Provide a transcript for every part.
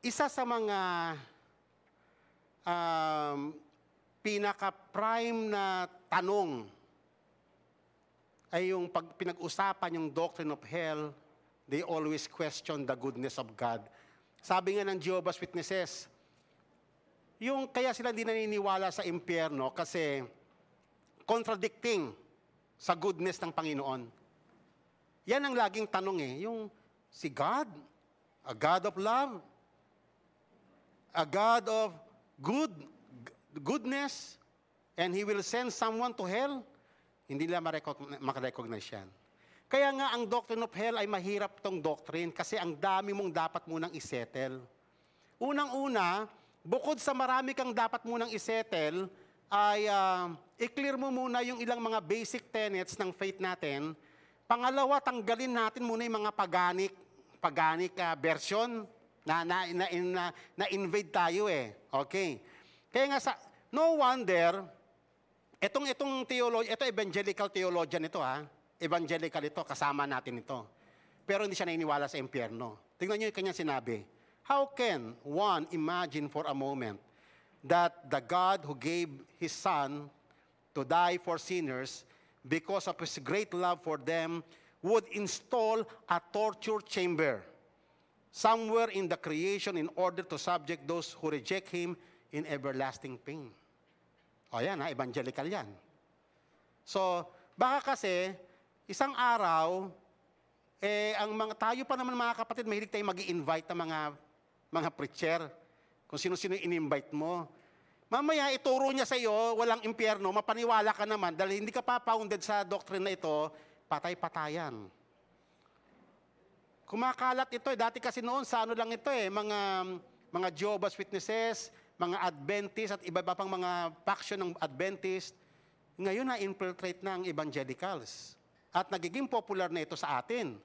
isa sa mga um, pinaka-prime na tanong ay yung pag pinag-usapan yung doctrine of hell, they always question the goodness of God. Sabi nga ng Jehovah's Witnesses, yung kaya sila hindi naniniwala sa impyerno kasi contradicting sa goodness ng Panginoon. Yan ang laging tanong eh, yung si God, a God of love, a God of good goodness and He will send someone to hell, hindi nila makarecognize yan. Kaya nga ang doctrine of hell ay mahirap tong doctrine kasi ang dami mong dapat munang isettle. Unang-una, bukod sa marami kang dapat munang isettle, ay uh, i-clear mo muna yung ilang mga basic tenets ng faith natin. Pangalawa, tanggalin natin muna yung mga paganik, paganik uh, ah, version na, na, na, na, na invade tayo eh. Okay. Kaya nga sa, no wonder, itong, itong theology, ito evangelical theologian ito ha. Evangelical ito, kasama natin ito. Pero hindi siya naniniwala sa impyerno. Tingnan niyo yung kanya sinabi. How can one imagine for a moment that the God who gave His Son to die for sinners because of His great love for them would install a torture chamber somewhere in the creation in order to subject those who reject Him in everlasting pain. O yan ha, evangelical yan. So, baka kasi, isang araw, eh, ang mga, tayo pa naman mga kapatid, mahilig tayong mag invite ng mga, mga preacher. Kung sino-sino in-invite mo. Mamaya, ituro niya sa iyo, walang impyerno, mapaniwala ka naman, dahil hindi ka pa founded sa doctrine na ito, patay-patayan kumakalat ito. Eh. Dati kasi noon, sa ano lang ito eh, mga, mga Jehovah's Witnesses, mga Adventist at iba pa pang mga faction ng Adventist. Ngayon na-infiltrate na ang evangelicals. At nagiging popular na ito sa atin.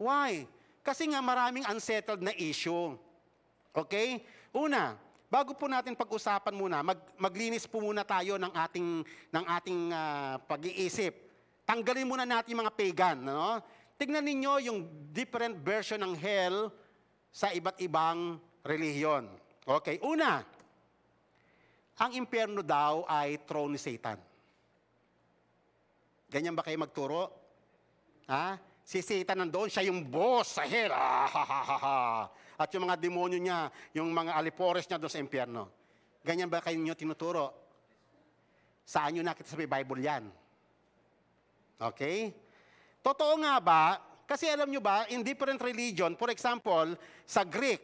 Why? Kasi nga maraming unsettled na issue. Okay? Una, bago po natin pag-usapan muna, mag, maglinis po muna tayo ng ating, ng ating uh, pag-iisip. Tanggalin muna natin mga pagan. No? Tignan ninyo yung different version ng hell sa iba't ibang reliyon. Okay, una, ang impyerno daw ay throne ni Satan. Ganyan ba kayo magturo? Ha? Si Satan nandoon, siya yung boss sa hell. Ah, ha, ha, ha, ha. At yung mga demonyo niya, yung mga alipores niya doon sa impyerno. Ganyan ba kayo niyo tinuturo? Saan nyo nakita sa Bible yan? Okay? Totoo nga ba? Kasi alam nyo ba, in different religion, for example, sa Greek,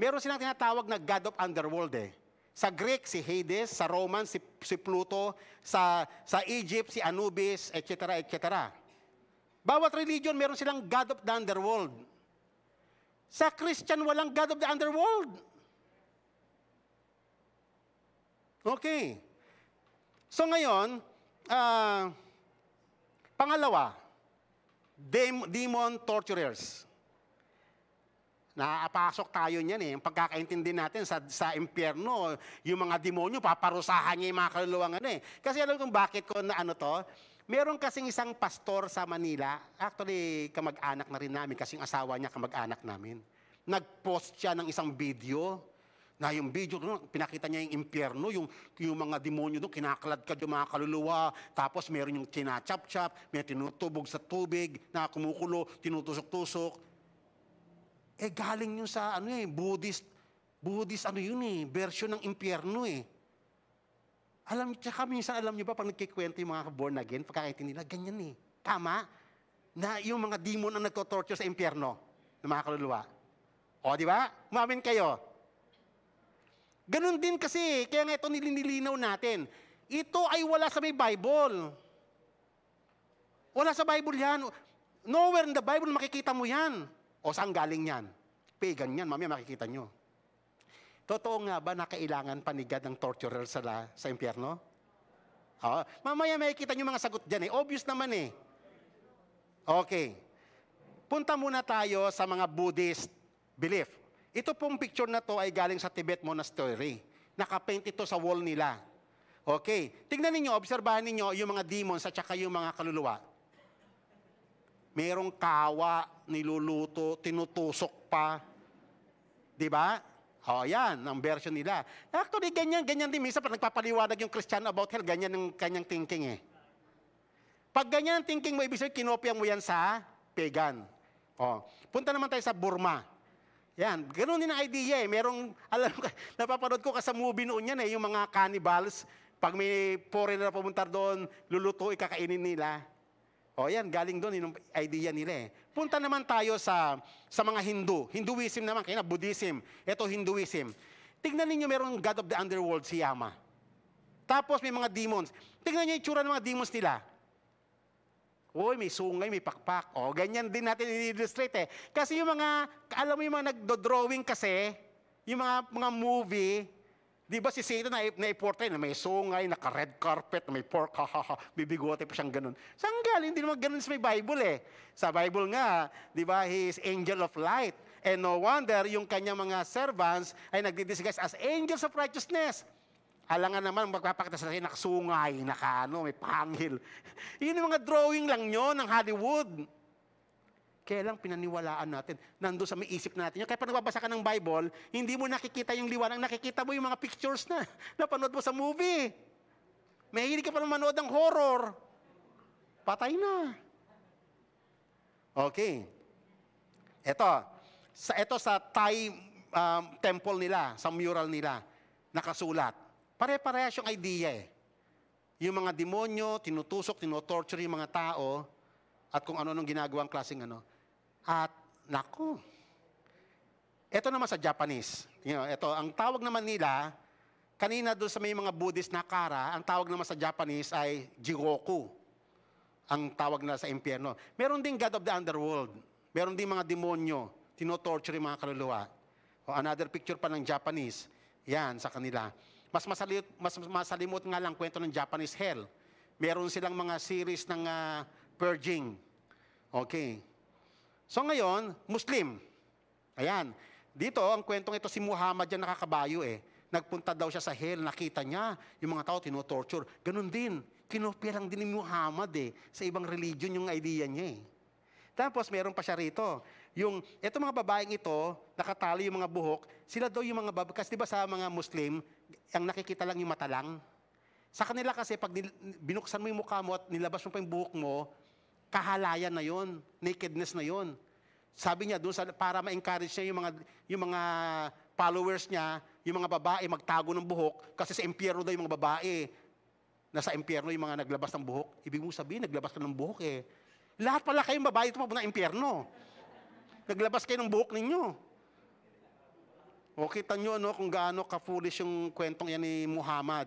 meron silang tinatawag na God of Underworld eh. Sa Greek, si Hades, sa Roman, si, si Pluto, sa, sa Egypt, si Anubis, etc., etc. Bawat religion, meron silang God of the Underworld. Sa Christian, walang God of the Underworld. Okay. So ngayon, uh, pangalawa, demon torturers. Nakapasok tayo niyan eh. Yung pagkakaintindi natin sa, sa impyerno, yung mga demonyo, paparusahan niya yung mga kaluluwa ngayon eh. Kasi alam kung bakit ko na ano to, meron kasing isang pastor sa Manila, actually kamag-anak na rin namin kasi yung asawa niya kamag-anak namin. Nag-post siya ng isang video na yung video doon, pinakita niya yung impyerno, yung, yung mga demonyo doon, kinakaladkad yung mga kaluluwa, tapos meron yung tinachap chap may tinutubog sa tubig, na kumukulo, tinutusok-tusok. Eh galing yun sa ano eh, Buddhist, Buddhist ano yun eh, version ng impyerno eh. Alam, tsaka minsan alam niyo ba, pag nagkikwento yung mga born again, pagkakaitin nila, ganyan eh. Tama? Na yung mga demon ang nagtotorture sa impyerno ng mga kaluluwa. O, di ba? Umamin kayo. Ganun din kasi, kaya nga ito nilinilinaw natin. Ito ay wala sa may Bible. Wala sa Bible yan. Nowhere in the Bible makikita mo yan. O saan galing yan? Pagan yan, mamaya makikita nyo. Totoo nga ba na kailangan panigad ng torturer sa, la, sa impyerno? Oh, mamaya makikita nyo mga sagot dyan eh. Obvious naman eh. Okay. Punta muna tayo sa mga Buddhist belief. Ito pong picture na to ay galing sa Tibet Monastery. Nakapaint ito sa wall nila. Okay. Tingnan ninyo, obserbahan ninyo yung mga demons at saka yung mga kaluluwa. Merong kawa, niluluto, tinutusok pa. Di ba? O, oh, yan, ang version nila. Actually, ganyan, ganyan din. Minsan, pag nagpapaliwanag yung Christian about hell, ganyan ang kanyang thinking eh. Pag ganyan ang thinking mo, ibig sabihin, kinopya mo yan sa pagan. Oh. punta naman tayo sa Burma. Yan, ganun din ang idea eh. Merong, alam ko, napapanood ko ka sa movie noon yan eh, yung mga cannibals. Pag may foreigner na pumunta doon, luluto, ikakainin nila. O yan, galing doon yung idea nila eh. Punta naman tayo sa, sa mga Hindu. Hinduism naman, kaya na Buddhism. Ito Hinduism. Tignan ninyo merong God of the Underworld si Yama. Tapos may mga demons. Tignan niyo yung tsura ng mga demons nila. Uy, may sungay, may pakpak. O, oh, ganyan din natin i-illustrate eh. Kasi yung mga, alam mo yung mga nagdo-drawing kasi, yung mga, mga movie, di ba si Satan na, na-portray na may sungay, naka-red carpet, may pork, ha, ha, ha, bibigote pa siyang ganun. Saan galing? Hindi naman ganun sa may Bible eh. Sa Bible nga, di ba, he is angel of light. And no wonder yung kanya mga servants ay nagdi-disguise as angels of righteousness. Halangan naman, magpapakita sa akin, nakasungay, nakano, may pangil. Yun yung mga drawing lang nyo ng Hollywood. Kailang pinaniwalaan natin. nando sa may isip natin yun. Kaya pag nagbabasa ka ng Bible, hindi mo nakikita yung liwanag, nakikita mo yung mga pictures na napanood mo sa movie. Mahilig ka pa manood ng horror. Patay na. Okay. Ito. Sa, ito sa Thai um, temple nila, sa mural nila, nakasulat. Pare-parehas yung idea eh. Yung mga demonyo, tinutusok, tinotorture yung mga tao, at kung ano-anong ginagawang klaseng ano. At, naku, ito naman sa Japanese. You know, ito, ang tawag naman nila, kanina doon sa may mga Buddhist na kara, ang tawag naman sa Japanese ay Jigoku. Ang tawag nila sa impyerno. Meron ding God of the Underworld. Meron ding mga demonyo. Tinotorture yung mga kaluluwa. O another picture pa ng Japanese. Yan, sa kanila. Mas, masali, mas masalimot nga lang kwento ng Japanese hell. Meron silang mga series ng uh, purging. Okay. So ngayon, Muslim. Ayan. Dito, ang kwentong ito, si Muhammad yan nakakabayo eh. Nagpunta daw siya sa hell, nakita niya yung mga tao tinotorture. Ganun din, kinopya lang din ni Muhammad eh. Sa ibang religion yung idea niya eh. Tapos meron pa siya rito yung, eto mga babaeng ito, nakatali yung mga buhok, sila daw yung mga babae, kasi di ba sa mga Muslim, ang nakikita lang yung mata lang. Sa kanila kasi, pag binuksan mo yung mukha mo at nilabas mo pa yung buhok mo, kahalayan na yon, nakedness na yon. Sabi niya doon, para ma-encourage niya yung mga, yung mga followers niya, yung mga babae magtago ng buhok, kasi sa impyerno daw yung mga babae, nasa impyerno yung mga naglabas ng buhok. Ibig mo sabihin, naglabas ka ng buhok eh. Lahat pala kayong babae ito papunta impyerno. Naglabas kayo ng buhok ninyo. O kita nyo no, kung gaano ka-foolish yung kwentong yan ni Muhammad.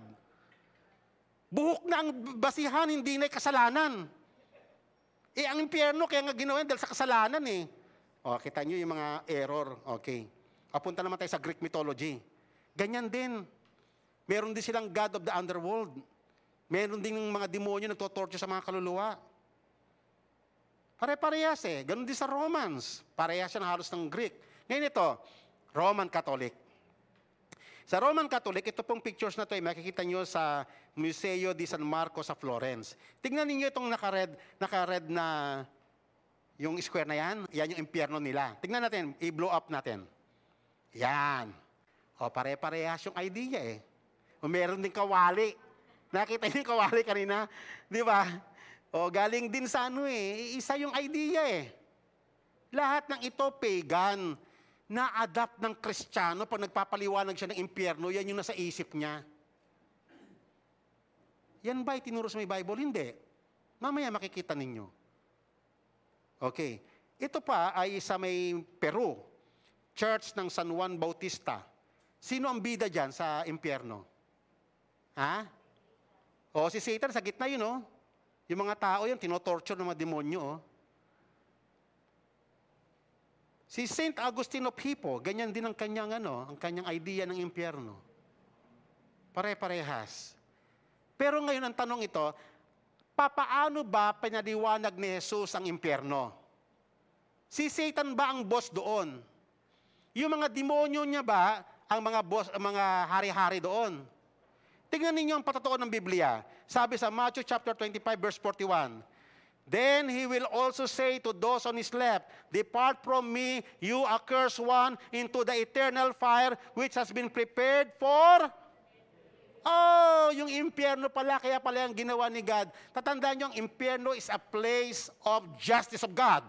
Buhok na ang basihan, hindi na kasalanan. Eh, ang impyerno, kaya nga ginawa yan dahil sa kasalanan eh. O, kita nyo yung mga error. Okay. Apunta naman tayo sa Greek mythology. Ganyan din. Meron din silang God of the underworld. Meron din mga demonyo na torture sa mga kaluluwa. Pare-parehas eh. Ganon din sa Romans. Parehas siya ng halos ng Greek. Ngayon ito, Roman Catholic. Sa Roman Catholic, ito pong pictures na to ay eh, makikita nyo sa Museo di San Marcos sa Florence. Tingnan niyo itong naka-red, naka-red na yung square na yan. Yan yung impyerno nila. Tingnan natin, i-blow up natin. Yan. O, pare-parehas yung idea eh. O, meron din kawali. Nakita niyo yung kawali kanina? Di ba? O galing din sa ano eh, isa yung idea eh. Lahat ng ito pagan na-adapt ng Kristiyano pag nagpapaliwanag siya ng impyerno, yan yung nasa isip niya. Yan ba itinuro sa may Bible? Hindi. Mamaya makikita ninyo. Okay. Ito pa ay sa may Peru, Church ng San Juan Bautista. Sino ang bida dyan sa impyerno? Ha? O, si Satan sa gitna yun, no? Oh. Yung mga tao yung tinotorture ng mga demonyo. Oh. Si Saint Augustine of Hippo, ganyan din ang kanyang, ano, ang kanyang idea ng impyerno. Pare-parehas. Pero ngayon ang tanong ito, papaano ba pinaliwanag ni Jesus ang impyerno? Si Satan ba ang boss doon? Yung mga demonyo niya ba ang mga boss, ang mga hari-hari doon? Tingnan ninyo ang patotoo ng Biblia. Sabi sa Matthew chapter 25 verse 41, Then he will also say to those on his left, Depart from me, you accursed one, into the eternal fire which has been prepared for... Oh, yung impyerno pala, kaya pala yung ginawa ni God. Tatandaan nyo, ang impyerno is a place of justice of God.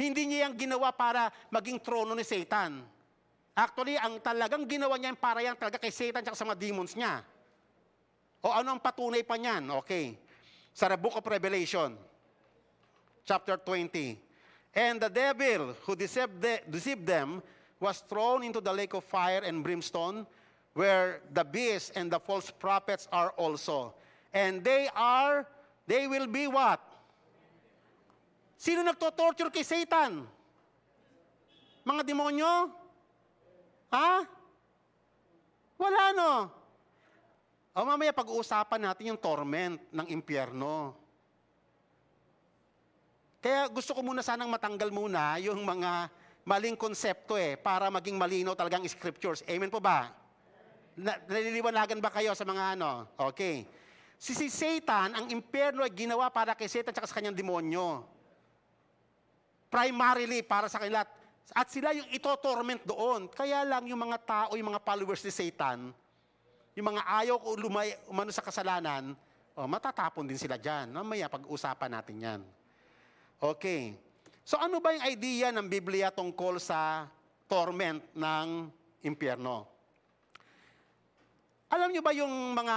Hindi niya yung ginawa para maging trono ni Satan. Actually, ang talagang ginawa niya para yan talaga kay Satan at sa mga demons niya. O ano ang patunay pa niyan? Okay. Sa book of Revelation, chapter 20. And the devil who deceived, the, deceived them was thrown into the lake of fire and brimstone where the beast and the false prophets are also. And they are, they will be what? Sino nagtotorture kay Satan? Mga demonyo? Ha? Wala no. O oh, mamaya pag-uusapan natin yung torment ng impyerno. Kaya gusto ko muna sanang matanggal muna yung mga maling konsepto eh, para maging malino talagang scriptures. Amen po ba? Na, naliliwanagan ba kayo sa mga ano? Okay. Si, si Satan, ang impyerno ay ginawa para kay Satan at sa kanyang demonyo. Primarily para sa kanila at sila yung ito-torment doon. Kaya lang yung mga tao, yung mga followers ni Satan, yung mga ayaw ko lumay, umano sa kasalanan, oh, matatapon din sila dyan. Mamaya pag-usapan natin yan. Okay. So ano ba yung idea ng Biblia tungkol sa torment ng impyerno? Alam nyo ba yung mga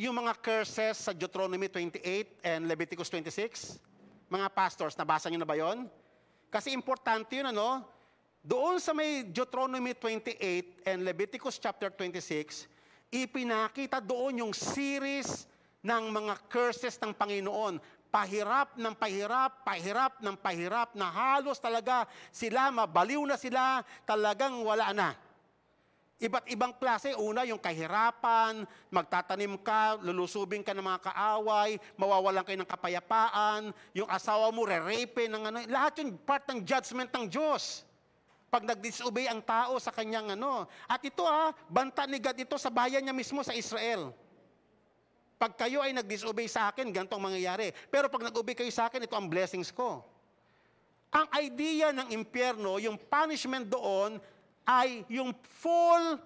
yung mga curses sa Deuteronomy 28 and Leviticus 26? Mga pastors, nabasa nyo na ba yon? Kasi importante yun, ano? Doon sa may Deuteronomy 28 and Leviticus chapter 26, ipinakita doon yung series ng mga curses ng Panginoon. Pahirap ng pahirap, pahirap ng pahirap, na halos talaga sila, mabaliw na sila, talagang wala na. Iba't ibang klase. Una, yung kahirapan, magtatanim ka, lulusubing ka ng mga kaaway, mawawalan kayo ng kapayapaan, yung asawa mo re-rape, ng ano, lahat yung part ng judgment ng Diyos. Pag nag-disobey ang tao sa kanyang ano. At ito ha, ah, banta ni God ito sa bayan niya mismo sa Israel. Pag kayo ay nag-disobey sa akin, ganito ang mangyayari. Pero pag nag-obey kayo sa akin, ito ang blessings ko. Ang idea ng impyerno, yung punishment doon, ay yung full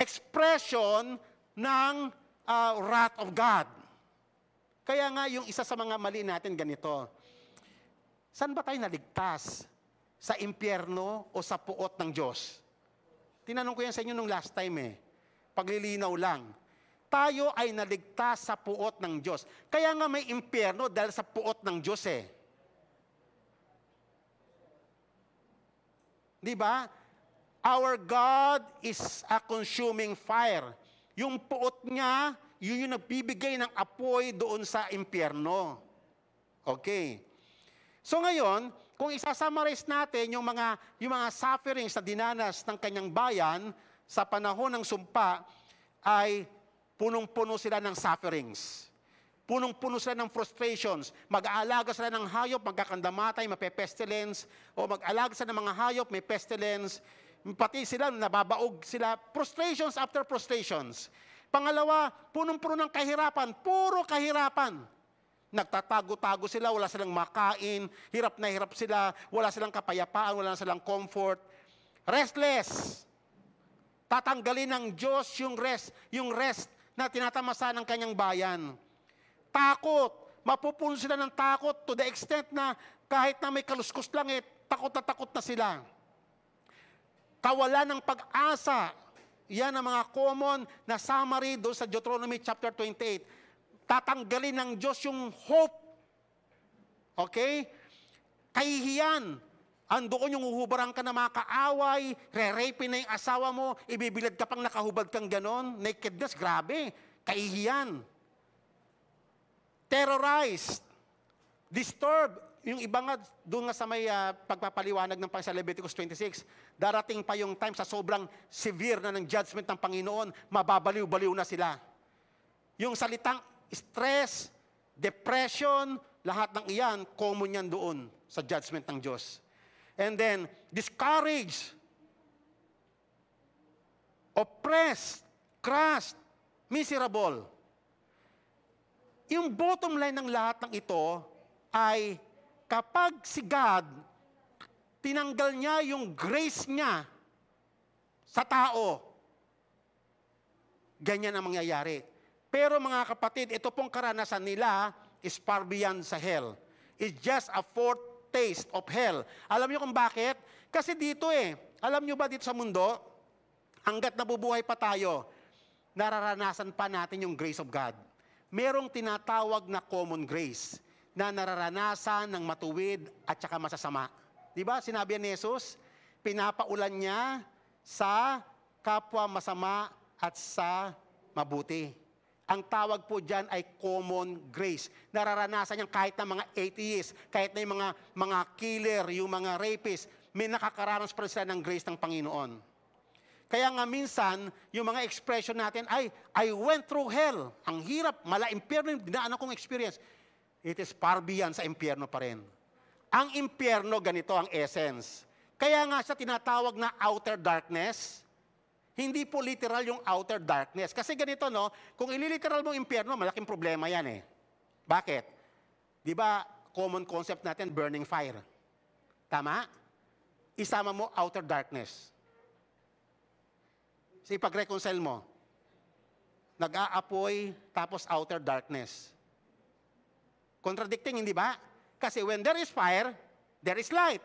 expression ng uh, wrath of God. Kaya nga yung isa sa mga mali natin ganito. Saan ba tayo naligtas? Sa impyerno o sa puot ng Diyos? Tinanong ko yan sa inyo nung last time eh. Paglilinaw lang. Tayo ay naligtas sa puot ng Diyos. Kaya nga may impyerno dahil sa puot ng Diyos eh. Di ba? Our God is a consuming fire. Yung puot niya, yun yung nagbibigay ng apoy doon sa impyerno. Okay. So ngayon, kung isasummarize natin yung mga, yung mga sufferings na dinanas ng kanyang bayan sa panahon ng sumpa, ay punong-puno sila ng sufferings. Punong-puno sila ng frustrations. Mag-aalaga sila ng hayop, magkakandamatay, mapepestilence. O mag-aalaga sila ng mga hayop, may pestilence pati sila nababaog sila, frustrations after frustrations. Pangalawa, punong-puno ng kahirapan, puro kahirapan. Nagtatago-tago sila, wala silang makain, hirap na hirap sila, wala silang kapayapaan, wala silang comfort. Restless. Tatanggalin ng Diyos yung rest, yung rest na tinatamasa ng kanyang bayan. Takot. Mapupuno sila ng takot to the extent na kahit na may kaluskos langit, eh, takot na takot na sila kawalan ng pag-asa. Yan ang mga common na summary doon sa Deuteronomy chapter 28. Tatanggalin ng Diyos yung hope. Okay? Kahihiyan. Andoon yung uhubaran ka na mga kaaway, re-rape na yung asawa mo, ibibilad ka pang nakahubad kang ganon. Nakedness, grabe. Kaihiyan. Terrorized. Disturbed yung iba nga, doon nga sa may uh, pagpapaliwanag ng sa Leviticus 26, darating pa yung time sa sobrang severe na ng judgment ng Panginoon, mababaliw-baliw na sila. Yung salitang stress, depression, lahat ng iyan, common yan doon sa judgment ng Diyos. And then, discouraged, oppressed, crushed, miserable. Yung bottom line ng lahat ng ito ay Kapag si God, tinanggal niya yung grace niya sa tao, ganyan ang mangyayari. Pero mga kapatid, ito pong karanasan nila is far beyond sa hell. It's just a foretaste of hell. Alam niyo kung bakit? Kasi dito eh, alam niyo ba dito sa mundo, hanggat nabubuhay pa tayo, nararanasan pa natin yung grace of God. Merong tinatawag na common grace na nararanasan ng matuwid at saka masasama. Di ba? Sinabi ni Jesus, pinapaulan niya sa kapwa masama at sa mabuti. Ang tawag po diyan ay common grace. Nararanasan niya kahit na mga atheists, kahit na yung mga, mga killer, yung mga rapists, may nakakaranas pa rin sila ng grace ng Panginoon. Kaya nga minsan, yung mga expression natin ay, I went through hell. Ang hirap, mala impyerno yung dinaan akong experience. It is far beyond sa impyerno pa rin. Ang impyerno, ganito ang essence. Kaya nga siya tinatawag na outer darkness. Hindi po literal yung outer darkness. Kasi ganito, no? Kung ililiteral mo impyerno, malaking problema yan eh. Bakit? Di ba, common concept natin, burning fire. Tama? Isama mo outer darkness. Si ipag-reconcile mo. Nag-aapoy, tapos outer darkness. Contradicting, hindi ba? Kasi when there is fire, there is light.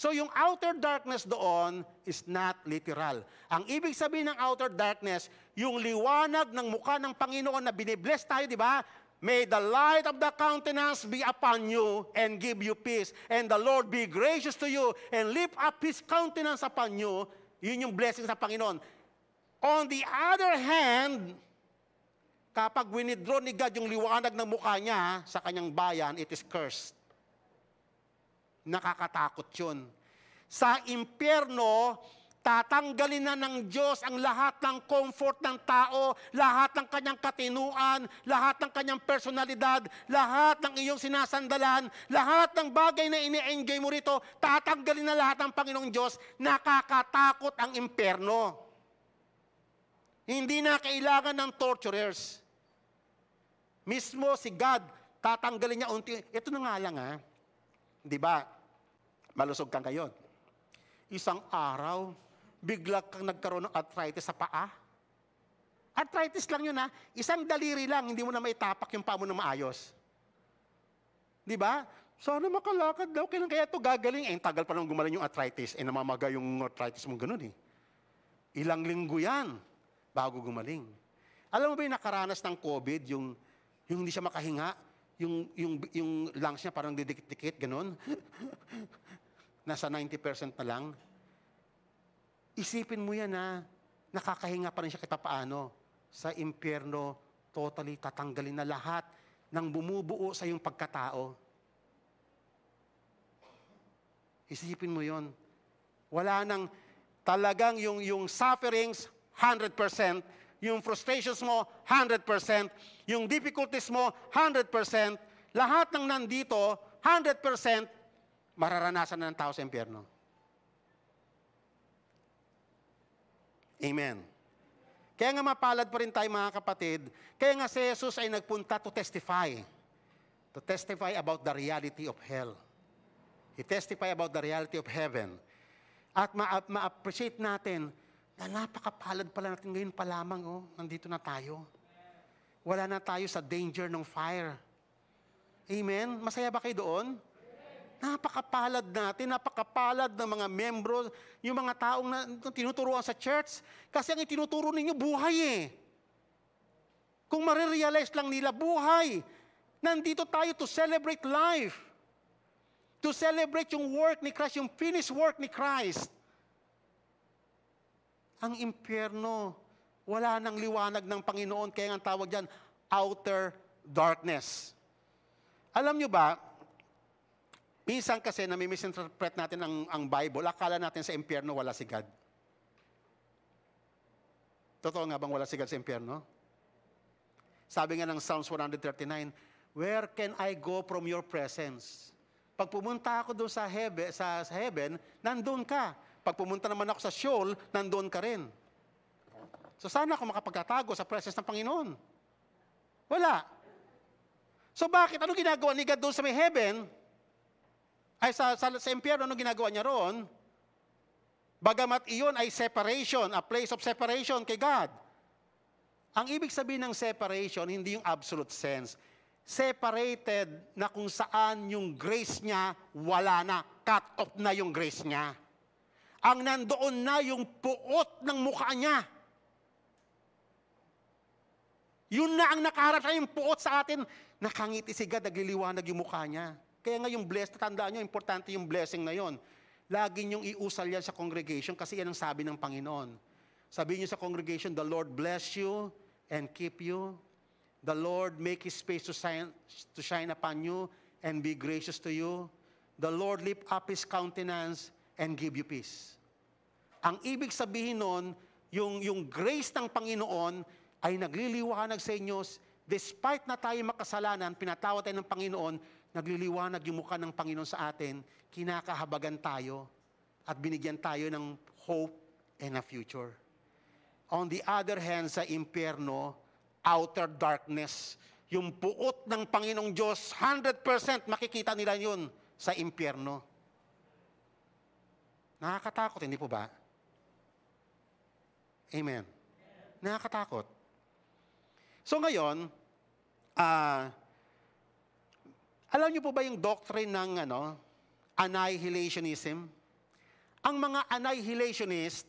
So yung outer darkness doon is not literal. Ang ibig sabihin ng outer darkness, yung liwanag ng mukha ng Panginoon na binibless tayo, di ba? May the light of the countenance be upon you and give you peace. And the Lord be gracious to you and lift up His countenance upon you. Yun yung blessing sa Panginoon. On the other hand, Kapag winidraw ni God yung liwanag ng mukha niya sa kanyang bayan, it is cursed. Nakakatakot yun. Sa impyerno, Tatanggalin na ng Diyos ang lahat ng comfort ng tao, lahat ng kanyang katinuan, lahat ng kanyang personalidad, lahat ng iyong sinasandalan, lahat ng bagay na ini-enjoy mo rito, tatanggalin na lahat ng Panginoong Diyos, nakakatakot ang impyerno. Hindi na kailangan ng torturers. Mismo si God, tatanggalin niya unti. Ito na nga lang ha. Ah. Di ba? Malusog ka ngayon. Isang araw, bigla kang nagkaroon ng arthritis sa paa. Arthritis lang yun ha. Ah. Isang daliri lang, hindi mo na maitapak yung paa mo na maayos. Di ba? Sana makalakad daw. Kailan kaya ito gagaling? Eh, tagal pa lang gumaling yung arthritis. Eh, namamaga yung arthritis mo ganun eh. Ilang linggo yan bago gumaling. Alam mo ba yung nakaranas ng COVID, yung yung hindi siya makahinga, yung, yung, yung lungs niya parang didikit-dikit, ganun. Nasa 90% na lang. Isipin mo yan na ah. nakakahinga pa rin siya kita paano. Sa impyerno, totally tatanggalin na lahat ng bumubuo sa iyong pagkatao. Isipin mo yon. Wala nang talagang yung, yung sufferings, 100%, yung frustrations mo, 100%, yung difficulties mo, 100%, lahat ng nandito, 100%, mararanasan na ng tao sa impyerno. Amen. Kaya nga mapalad pa rin tayo mga kapatid, kaya nga si Jesus ay nagpunta to testify. To testify about the reality of hell. He testify about the reality of heaven. At ma-appreciate natin na napakapalad pala natin ngayon pa lamang, oh, nandito na tayo. Wala na tayo sa danger ng fire. Amen? Masaya ba kayo doon? Napakapalad natin, napakapalad ng mga membro, yung mga taong na, tinuturuan sa church. Kasi ang itinuturo ninyo, buhay eh. Kung marirealize lang nila, buhay. Nandito tayo to celebrate life. To celebrate yung work ni Christ, yung finished work ni Christ ang impyerno. Wala nang liwanag ng Panginoon, kaya ang tawag dyan, outer darkness. Alam nyo ba, minsan kasi na misinterpret natin ang, ang Bible, akala natin sa impyerno wala si God. Totoo nga bang wala si God sa impyerno? Sabi nga ng Psalms 139, Where can I go from your presence? Pag pumunta ako doon sa, hebe, sa heaven, nandun ka. Pag pumunta naman ako sa Sheol, nandoon ka rin. So sana ako makapagkatago sa presence ng Panginoon. Wala. So bakit? Ano ginagawa ni God doon sa may heaven? Ay sa, sa, sa impyerno, ano ginagawa niya roon? Bagamat iyon ay separation, a place of separation kay God. Ang ibig sabihin ng separation, hindi yung absolute sense. Separated na kung saan yung grace niya, wala na. Cut off na yung grace niya ang nandoon na yung puot ng mukha niya. Yun na ang nakaharap na yung puot sa atin. Nakangiti si God, nagliliwanag yung mukha niya. Kaya nga yung blessed, tandaan nyo, importante yung blessing na yon. Lagi niyong iusal yan sa congregation kasi yan ang sabi ng Panginoon. Sabi niyo sa congregation, the Lord bless you and keep you. The Lord make His face to shine, to shine upon you and be gracious to you. The Lord lift up His countenance and give you peace. Ang ibig sabihin nun, yung, yung grace ng Panginoon ay nagliliwanag sa inyo, despite na tayo makasalanan, pinatawa tayo ng Panginoon, nagliliwanag yung mukha ng Panginoon sa atin, kinakahabagan tayo at binigyan tayo ng hope and a future. On the other hand, sa impyerno, outer darkness, yung puot ng Panginoong Diyos, 100% makikita nila yun sa impyerno. Nakakatakot, hindi po ba? Amen. Nakakatakot. So ngayon, uh, alam niyo po ba yung doctrine ng ano, annihilationism? Ang mga annihilationist,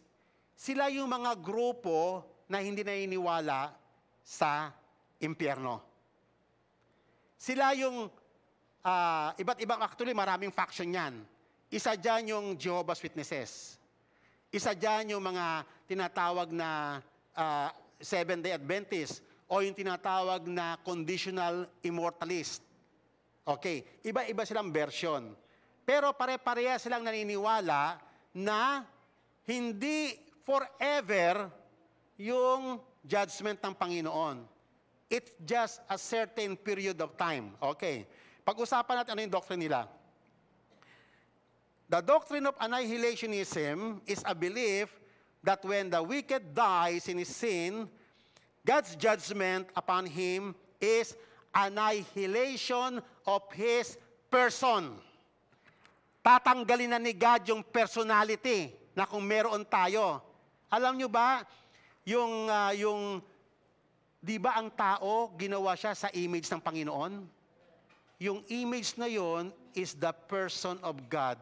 sila yung mga grupo na hindi naniniwala sa impyerno. Sila yung uh, iba't ibang actually maraming faction yan. Isa dyan yung Jehovah's Witnesses. Isa dyan yung mga tinatawag na uh, Seventh-day Adventist o yung tinatawag na conditional immortalist. Okay, iba-iba silang version. Pero pare-pareha silang naniniwala na hindi forever yung judgment ng Panginoon. It's just a certain period of time. Okay. Pag-usapan natin ano yung doctrine nila. The doctrine of annihilationism is a belief that when the wicked dies in his sin, God's judgment upon him is annihilation of his person. Tatanggalin na ni God yung personality na kung meron tayo. Alam nyo ba, yung, uh, yung, di ba ang tao, ginawa siya sa image ng Panginoon? Yung image na yon is the person of God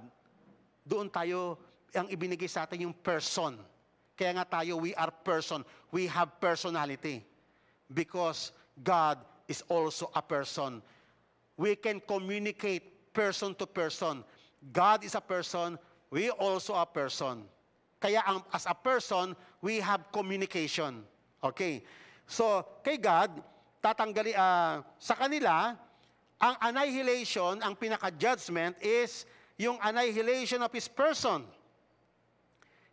doon tayo, ang ibinigay sa atin yung person. Kaya nga tayo, we are person. We have personality. Because God is also a person. We can communicate person to person. God is a person, we also a person. Kaya ang, as a person, we have communication. Okay. So, kay God, tatanggali, uh, ah, sa kanila, ang annihilation, ang pinaka-judgment is yung annihilation of his person.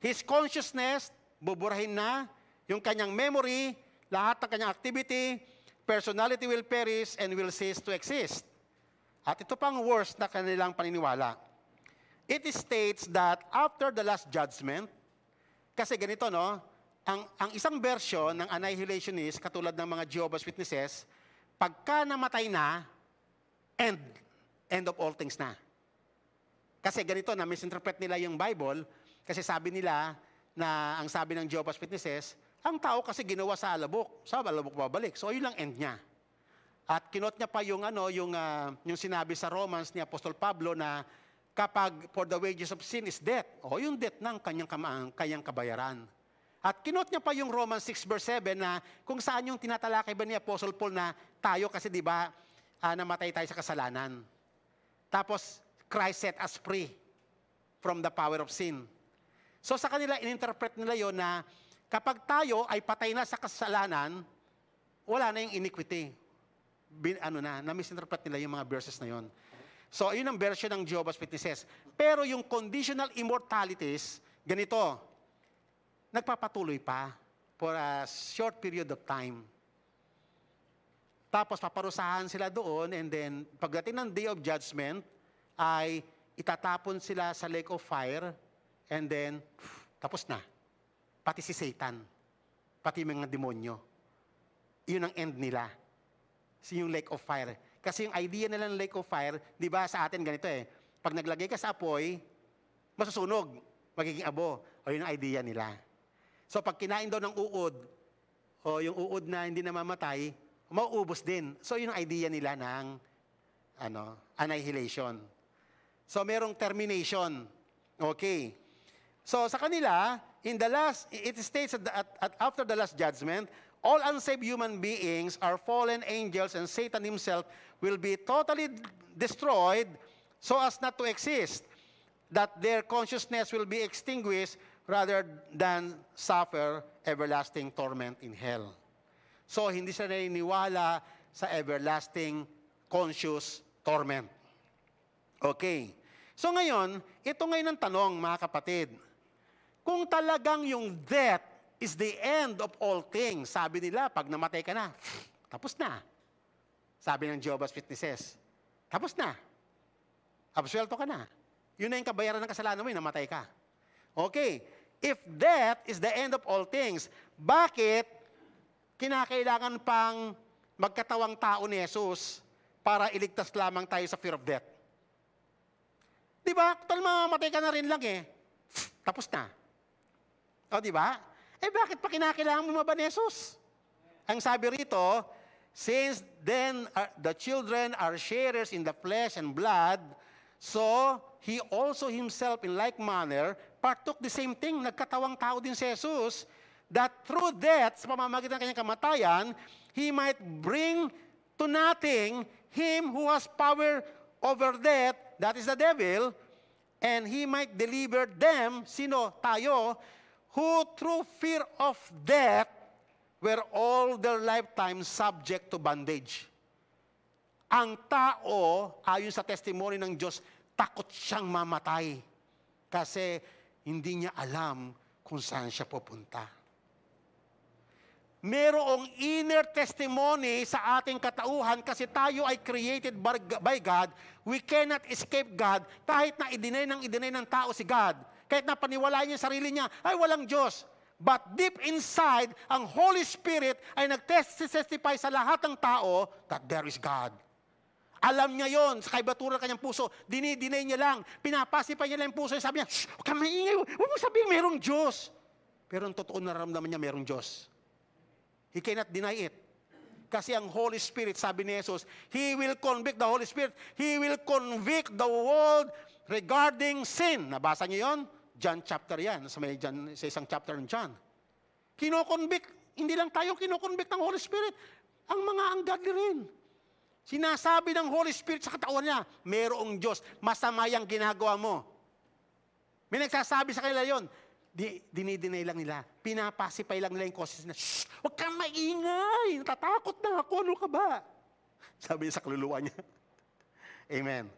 His consciousness, buburahin na, yung kanyang memory, lahat ng kanyang activity, personality will perish and will cease to exist. At ito pang worst na kanilang paniniwala. It states that after the last judgment, kasi ganito no, ang, ang isang version ng annihilationist, katulad ng mga Jehovah's Witnesses, pagka namatay na, end. End of all things na. Kasi ganito na misinterpret nila yung Bible kasi sabi nila na ang sabi ng Jehovah's Witnesses, ang tao kasi ginawa sa alabok, sa alabok babalik. So yun lang end niya. At kinot niya pa yung ano, yung uh, yung sinabi sa Romans ni Apostol Pablo na kapag for the wages of sin is death, o yung death ng kanyang kamaang, kanyang kabayaran. At kinot niya pa yung Romans 6 verse 7 na kung saan yung tinatalakay ba ni Apostol Paul na tayo kasi di ba uh, namatay tayo sa kasalanan. Tapos Christ set us free from the power of sin. So sa kanila, ininterpret nila yon na kapag tayo ay patay na sa kasalanan, wala na yung iniquity. Bin, ano na, na-misinterpret nila yung mga verses na yon. So, yun ang version ng Jehovah's Witnesses. Pero yung conditional immortalities, ganito, nagpapatuloy pa for a short period of time. Tapos paparusahan sila doon and then pagdating ng day of judgment, ay itatapon sila sa lake of fire and then tapos na. Pati si Satan, pati mga demonyo. Yun ang end nila. So yung lake of fire. Kasi yung idea nila ng lake of fire, di ba sa atin ganito eh, pag naglagay ka sa apoy, masusunog, magiging abo. O yun ang idea nila. So pag kinain daw ng uod, o yung uod na hindi namamatay, mauubos din. So yun ang idea nila ng ano, annihilation. So merong termination. Okay. So sa kanila, in the last, it states that at, at after the last judgment, all unsaved human beings are fallen angels and Satan himself will be totally destroyed so as not to exist, that their consciousness will be extinguished rather than suffer everlasting torment in hell. So, hindi sila naniniwala sa everlasting conscious torment. Okay. So ngayon, ito ngayon ang tanong, mga kapatid. Kung talagang yung death is the end of all things, sabi nila, pag namatay ka na, tapos na. Sabi ng Jehovah's Witnesses, tapos na. Absuelto ka na. Yun na yung kabayaran ng kasalanan mo, yung eh, namatay ka. Okay. If death is the end of all things, bakit kinakailangan pang magkatawang tao ni Jesus para iligtas lamang tayo sa fear of death? Di ba? Tal mamamatay ka na rin lang eh. Tapos na. O, di ba? Eh, bakit pa kinakailangan mo mabanesos? Ang sabi rito, Since then uh, the children are sharers in the flesh and blood, so he also himself in like manner partook the same thing. Nagkatawang tao din si Jesus that through death, sa pamamagitan ng kanyang kamatayan, he might bring to nothing him who has power over death, that is the devil, and he might deliver them, sino tayo, who through fear of death were all their lifetime subject to bondage. Ang tao, ayon sa testimony ng Diyos, takot siyang mamatay kasi hindi niya alam kung saan siya pupunta merong inner testimony sa ating katauhan kasi tayo ay created by God. We cannot escape God kahit na idinay ng idinay ng tao si God. Kahit na paniwalaan niya sarili niya, ay walang Diyos. But deep inside, ang Holy Spirit ay nag-testify sa lahat ng tao that there is God. Alam niya yon sa kaibaturan kanyang puso. Dinidinay niya lang. Pinapasipay niya lang yung puso. Sabi niya, shh, huwag kang maingay. mo sabihin merong Diyos. Pero ang totoo naramdaman niya merong Diyos. He cannot deny it. Kasi ang Holy Spirit, sabi ni Jesus, He will convict the Holy Spirit. He will convict the world regarding sin. Nabasa niyo yon? John chapter yan. Sa, may John, sa isang chapter ng John. Kinoconvict. Hindi lang tayo kinoconvict ng Holy Spirit. Ang mga ang ungodly rin. Sinasabi ng Holy Spirit sa katawan niya, merong Diyos, masama yung ginagawa mo. May nagsasabi sa kanila yon, di, dinidinay lang nila. Pinapasipay lang nila yung causes na, Shh! Huwag kang maingay! Natatakot na ako! Ano ka ba? Sabi sa kaluluwa niya. Amen.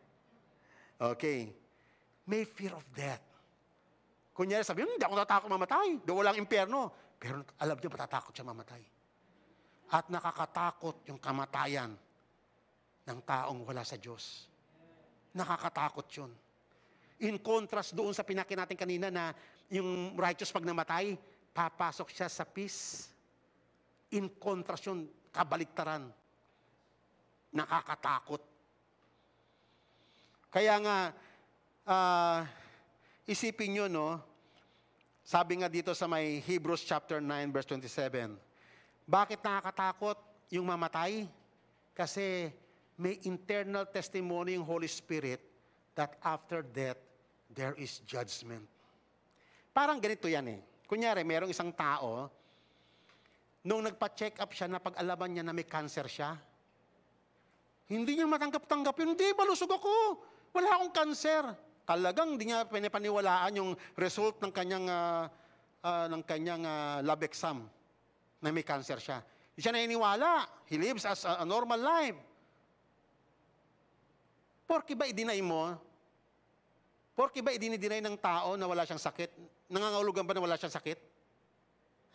Okay. May fear of death. Kunyari sabi, hmm, hindi ako natatakot mamatay. Doon walang impyerno. Pero alam niyo, matatakot siya mamatay. At nakakatakot yung kamatayan ng taong wala sa Diyos. Nakakatakot yun. In contrast doon sa pinakin natin kanina na yung righteous pag namatay, papasok siya sa peace. In contrast yun, kabaliktaran. Nakakatakot. Kaya nga, uh, isipin nyo, no? Sabi nga dito sa may Hebrews chapter 9, verse 27, bakit nakakatakot yung mamatay? Kasi may internal testimony yung Holy Spirit that after death, there is judgment. Parang ganito yan eh. Kunyari, merong isang tao, nung nagpa-check up siya, napag-alaman niya na may cancer siya, hindi niya matanggap-tanggap yun. Hindi, malusog ako. Wala akong cancer. Talagang hindi niya pinapaniwalaan yung result ng kanyang, uh, uh, ng kanyang uh, lab exam na may cancer siya. Hindi siya naniniwala. He lives as a, a normal life. Porki ba idinay mo? Porki ba idinidinay ng tao na wala siyang sakit? nangangahulugan ba na wala siyang sakit?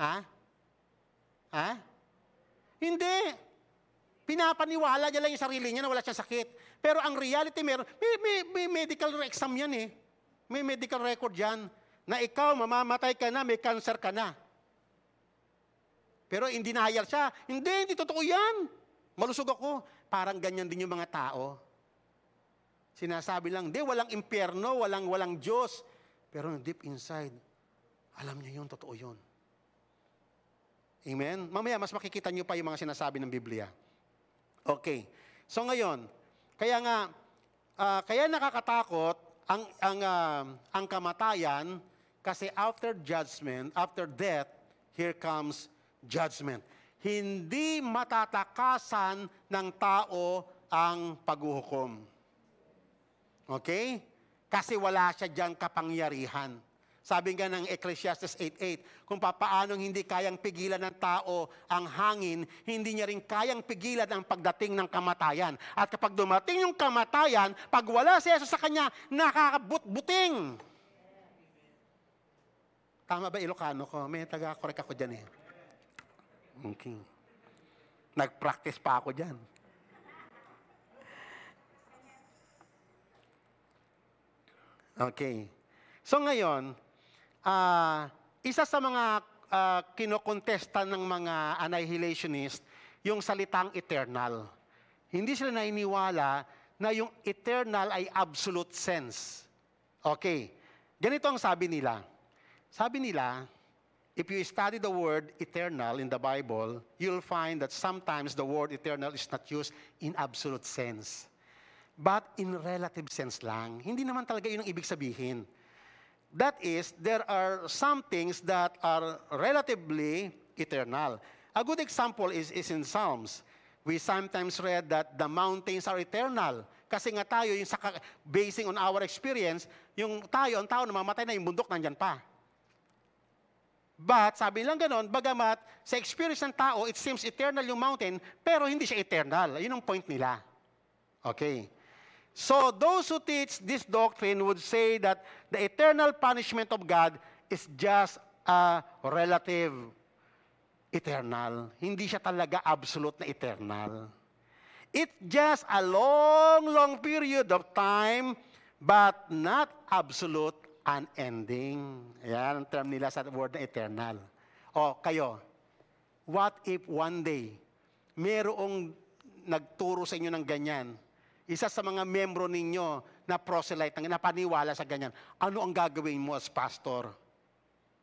Ha? Ha? Hindi. Pinapaniwala niya lang yung sarili niya na wala siyang sakit. Pero ang reality, meron, may, may, may medical exam yan eh. May medical record yan na ikaw mamamatay ka na, may cancer ka na. Pero hindi nahayal siya. Hindi, hindi totoo yan. Malusog ako. Parang ganyan din yung mga tao. Sinasabi lang, hindi, walang impyerno, walang, walang Diyos. Pero deep inside, alam niya yun, totoo yun. Amen? Mamaya, mas makikita niyo pa yung mga sinasabi ng Biblia. Okay. So ngayon, kaya nga, uh, kaya nakakatakot ang, ang, uh, ang kamatayan kasi after judgment, after death, here comes judgment. Hindi matatakasan ng tao ang paghuhukom. Okay? Kasi wala siya diyang kapangyarihan. Sabi nga ng Ecclesiastes 8.8, kung papaanong hindi kayang pigilan ng tao ang hangin, hindi niya rin kayang pigilan ang pagdating ng kamatayan. At kapag dumating yung kamatayan, pag wala si Jesus sa kanya, nakakabutbuting. Tama ba Ilocano ko? May taga-correct ako dyan eh. Okay. Nag-practice pa ako dyan. Okay. So ngayon, uh, isa sa mga uh, kinokontesta ng mga annihilationist, yung salitang eternal. Hindi sila naniniwala na yung eternal ay absolute sense. Okay. Ganito ang sabi nila. Sabi nila, if you study the word eternal in the Bible, you'll find that sometimes the word eternal is not used in absolute sense but in relative sense lang. Hindi naman talaga yun ang ibig sabihin. That is, there are some things that are relatively eternal. A good example is, is in Psalms. We sometimes read that the mountains are eternal. Kasi nga tayo, yung sa, basing on our experience, yung tayo, ang tao namamatay na yung bundok, nandyan pa. But, sabi lang ganon, bagamat sa experience ng tao, it seems eternal yung mountain, pero hindi siya eternal. Yun ang point nila. Okay. So those who teach this doctrine would say that the eternal punishment of God is just a relative eternal. Hindi siya talaga absolute na eternal. It's just a long, long period of time, but not absolute, unending. Yan ang term nila sa word na eternal. O, kayo, what if one day, merong nagturo sa inyo ng ganyan, isa sa mga membro ninyo na proselyte, na napaniwala sa ganyan, ano ang gagawin mo as pastor?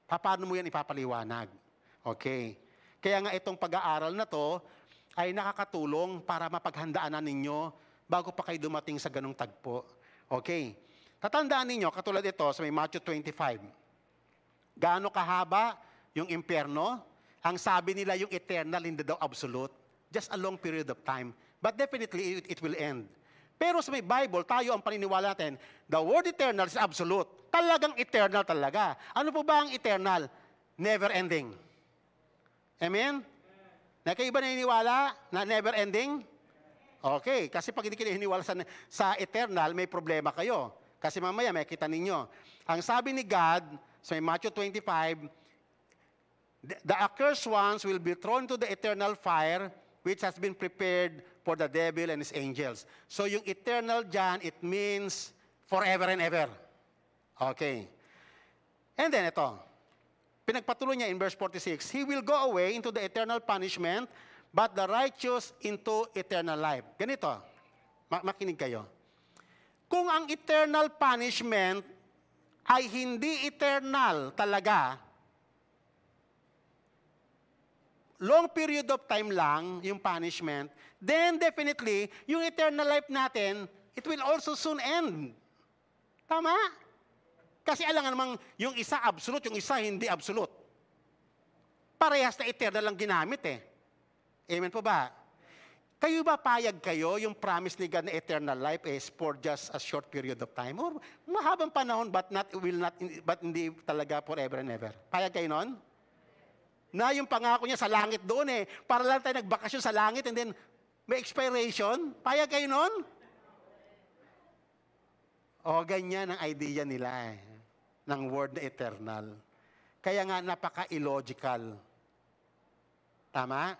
Paano mo yan ipapaliwanag? Okay. Kaya nga itong pag-aaral na to ay nakakatulong para mapaghandaan na ninyo bago pa kayo dumating sa ganong tagpo. Okay. Tatandaan ninyo, katulad ito sa may Matthew 25. Gaano kahaba yung impyerno? Ang sabi nila yung eternal, hindi daw absolute. Just a long period of time. But definitely, it, it will end. Pero sa may Bible, tayo ang paniniwala natin, the word eternal is absolute. Talagang eternal talaga. Ano po ba ang eternal? Never ending. Amen? Na naniniwala na never ending? Okay, kasi pag hindi kayo naniniwala sa, sa eternal, may problema kayo. Kasi mamaya may kita ninyo. Ang sabi ni God, sa so Matthew 25, the, the accursed ones will be thrown to the eternal fire which has been prepared for the devil and his angels. So yung eternal dyan, it means forever and ever. Okay. And then ito, pinagpatuloy niya in verse 46, He will go away into the eternal punishment, but the righteous into eternal life. Ganito, makinig kayo. Kung ang eternal punishment ay hindi eternal talaga, long period of time lang yung punishment, then definitely, yung eternal life natin, it will also soon end. Tama? Kasi alam nga namang yung isa absolute, yung isa hindi absolute. Parehas na eternal lang ginamit eh. Amen po ba? Kayo ba payag kayo yung promise ni God na eternal life is for just a short period of time? Or mahabang panahon but not will not but hindi talaga forever and ever? Payag kayo noon? na yung pangako niya sa langit doon eh. Para lang tayo nagbakasyon sa langit and then may expiration. Payag kayo noon? O ganyan ang idea nila eh, ng word na eternal. Kaya nga napaka-illogical. Tama?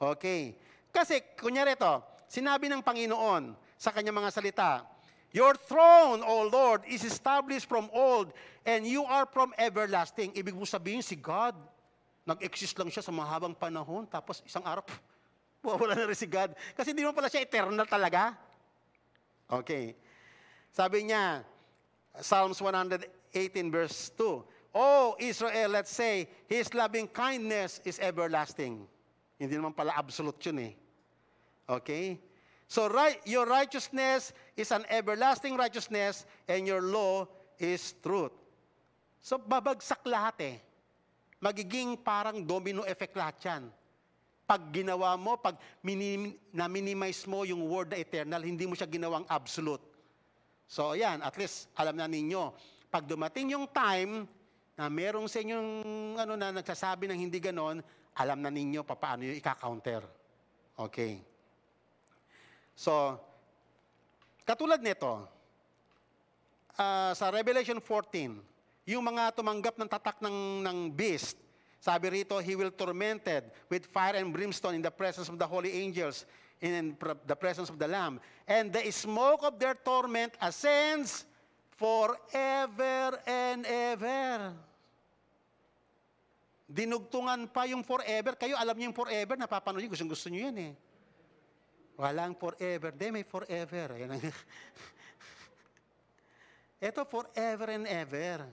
Okay. Kasi, kunyari ito, sinabi ng Panginoon sa kanyang mga salita, Your throne, O Lord, is established from old, and you are from everlasting. Ibig mo sabihin si God, Nag-exist lang siya sa mahabang panahon, tapos isang araw, pff, wala na rin si God. Kasi hindi naman pala siya eternal talaga. Okay. Sabi niya, Psalms 118 verse 2, Oh Israel, let's say, His loving kindness is everlasting. Hindi naman pala absolute yun eh. Okay? So right, your righteousness is an everlasting righteousness and your law is truth. So babagsak lahat eh magiging parang domino effect lahat yan. Pag ginawa mo, pag minim- na-minimize mo yung word na eternal, hindi mo siya ginawang absolute. So yan, at least alam na ninyo, pag dumating yung time na merong sa inyong ano, na nagsasabi ng hindi ganon, alam na ninyo pa paano yung ika-counter. Okay. So, katulad nito, uh, sa Revelation 14, yung mga tumanggap ng tatak ng, ng beast, sabi rito, he will tormented with fire and brimstone in the presence of the holy angels, in the presence of the Lamb. And the smoke of their torment ascends forever and ever. Dinugtungan pa yung forever. Kayo alam niyo yung forever, napapanood niyo, gustong gusto niyo yan eh. Walang forever. Hindi, may forever. Ito, forever and ever.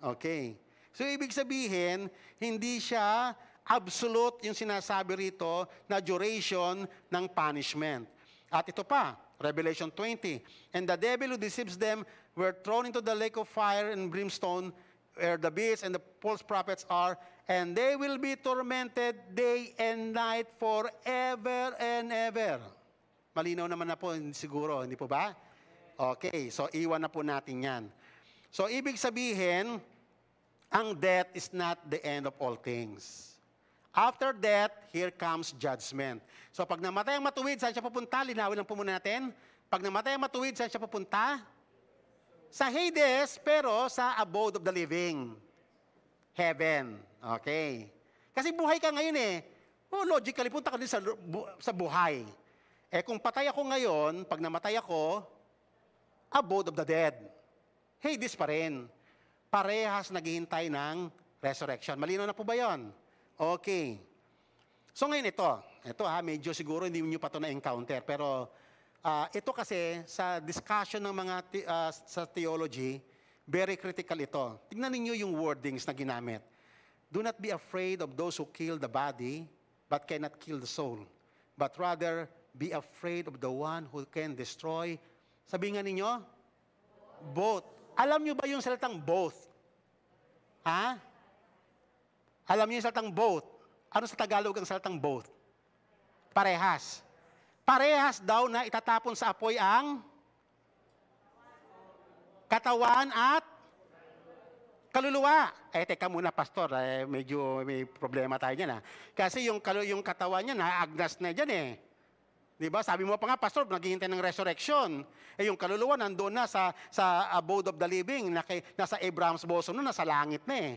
Okay. So, ibig sabihin, hindi siya absolute yung sinasabi rito na duration ng punishment. At ito pa, Revelation 20, And the devil who deceives them were thrown into the lake of fire and brimstone, where the beasts and the false prophets are, and they will be tormented day and night forever and ever. Malinaw naman na po, siguro, hindi po ba? Okay, so iwan na po natin yan. So, ibig sabihin, ang death is not the end of all things. After death, here comes judgment. So, pag namatay ang matuwid, saan siya pupunta? Linawin lang po muna natin. Pag namatay ang matuwid, saan siya pupunta? Sa Hades, pero sa abode of the living. Heaven. Okay. Kasi buhay ka ngayon eh. Oh, logically, punta ka din sa, bu sa buhay. Eh kung patay ako ngayon, pag namatay ako, abode of the dead. Hades pa rin. Parehas naghihintay ng resurrection. Malino na po ba yon? Okay. So ngayon ito, ito ha, medyo siguro hindi niyo pa to na-encounter, pero uh, ito kasi sa discussion ng mga te- uh, sa theology, very critical ito. Tingnan niyo yung wordings na ginamit. Do not be afraid of those who kill the body, but cannot kill the soul. But rather, be afraid of the one who can destroy, sabi nga ninyo, both alam nyo ba yung salatang both? Ha? Alam nyo yung salatang both? Ano sa Tagalog ang salatang both? Parehas. Parehas daw na itatapon sa apoy ang katawan at kaluluwa. Eh, teka muna, pastor. Eh, medyo may problema tayo niyan. Ha? Ah. Kasi yung, yung katawan niya, naagnas na dyan eh. Di ba? Sabi mo pa nga, Pastor, naghihintay ng resurrection. Eh, yung kaluluwa nandoon na sa, sa abode of the living, naki, nasa Abraham's bosom na, nasa langit na eh.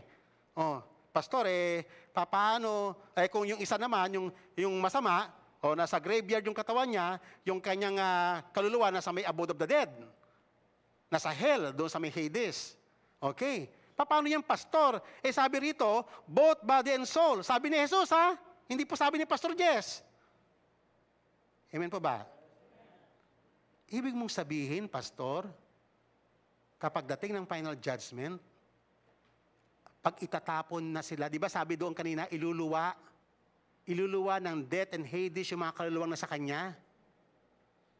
Oh, Pastor, eh, paano, eh, kung yung isa naman, yung, yung masama, o oh, nasa graveyard yung katawan niya, yung kanyang uh, kaluluwa nasa may abode of the dead. Nasa hell, doon sa may Hades. Okay. Paano yan, Pastor? Eh, sabi rito, both body and soul. Sabi ni Jesus, ha? Hindi po sabi ni Pastor Jess. Amen po ba? Ibig mong sabihin, pastor, kapag dating ng final judgment, pag itatapon na sila, di ba sabi doon kanina, iluluwa, iluluwa ng death and Hades yung mga kaluluwang nasa kanya.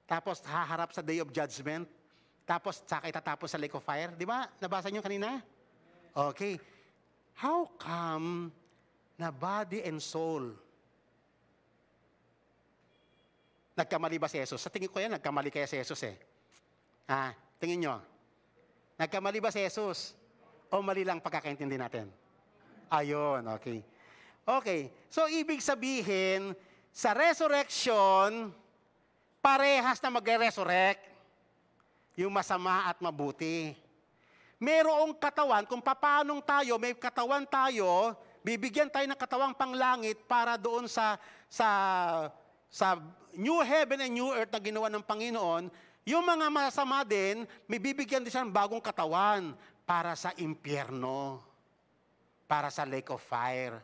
Tapos haharap sa day of judgment. Tapos saka itatapos sa lake of fire. Di ba? Nabasa niyo kanina? Okay. How come na body and soul Nagkamali ba si Jesus? Sa tingin ko yan, nagkamali kaya si Jesus eh. Ah, tingin nyo. Nagkamali ba si Jesus? O mali lang pagkakaintindi natin? Ayun, okay. Okay, so ibig sabihin, sa resurrection, parehas na magre-resurrect yung masama at mabuti. Merong katawan, kung papanong tayo, may katawan tayo, bibigyan tayo ng katawang panglangit para doon sa, sa sa new heaven and new earth na ginawa ng Panginoon, yung mga masama din, may bibigyan din siya ng bagong katawan para sa impyerno, para sa lake of fire.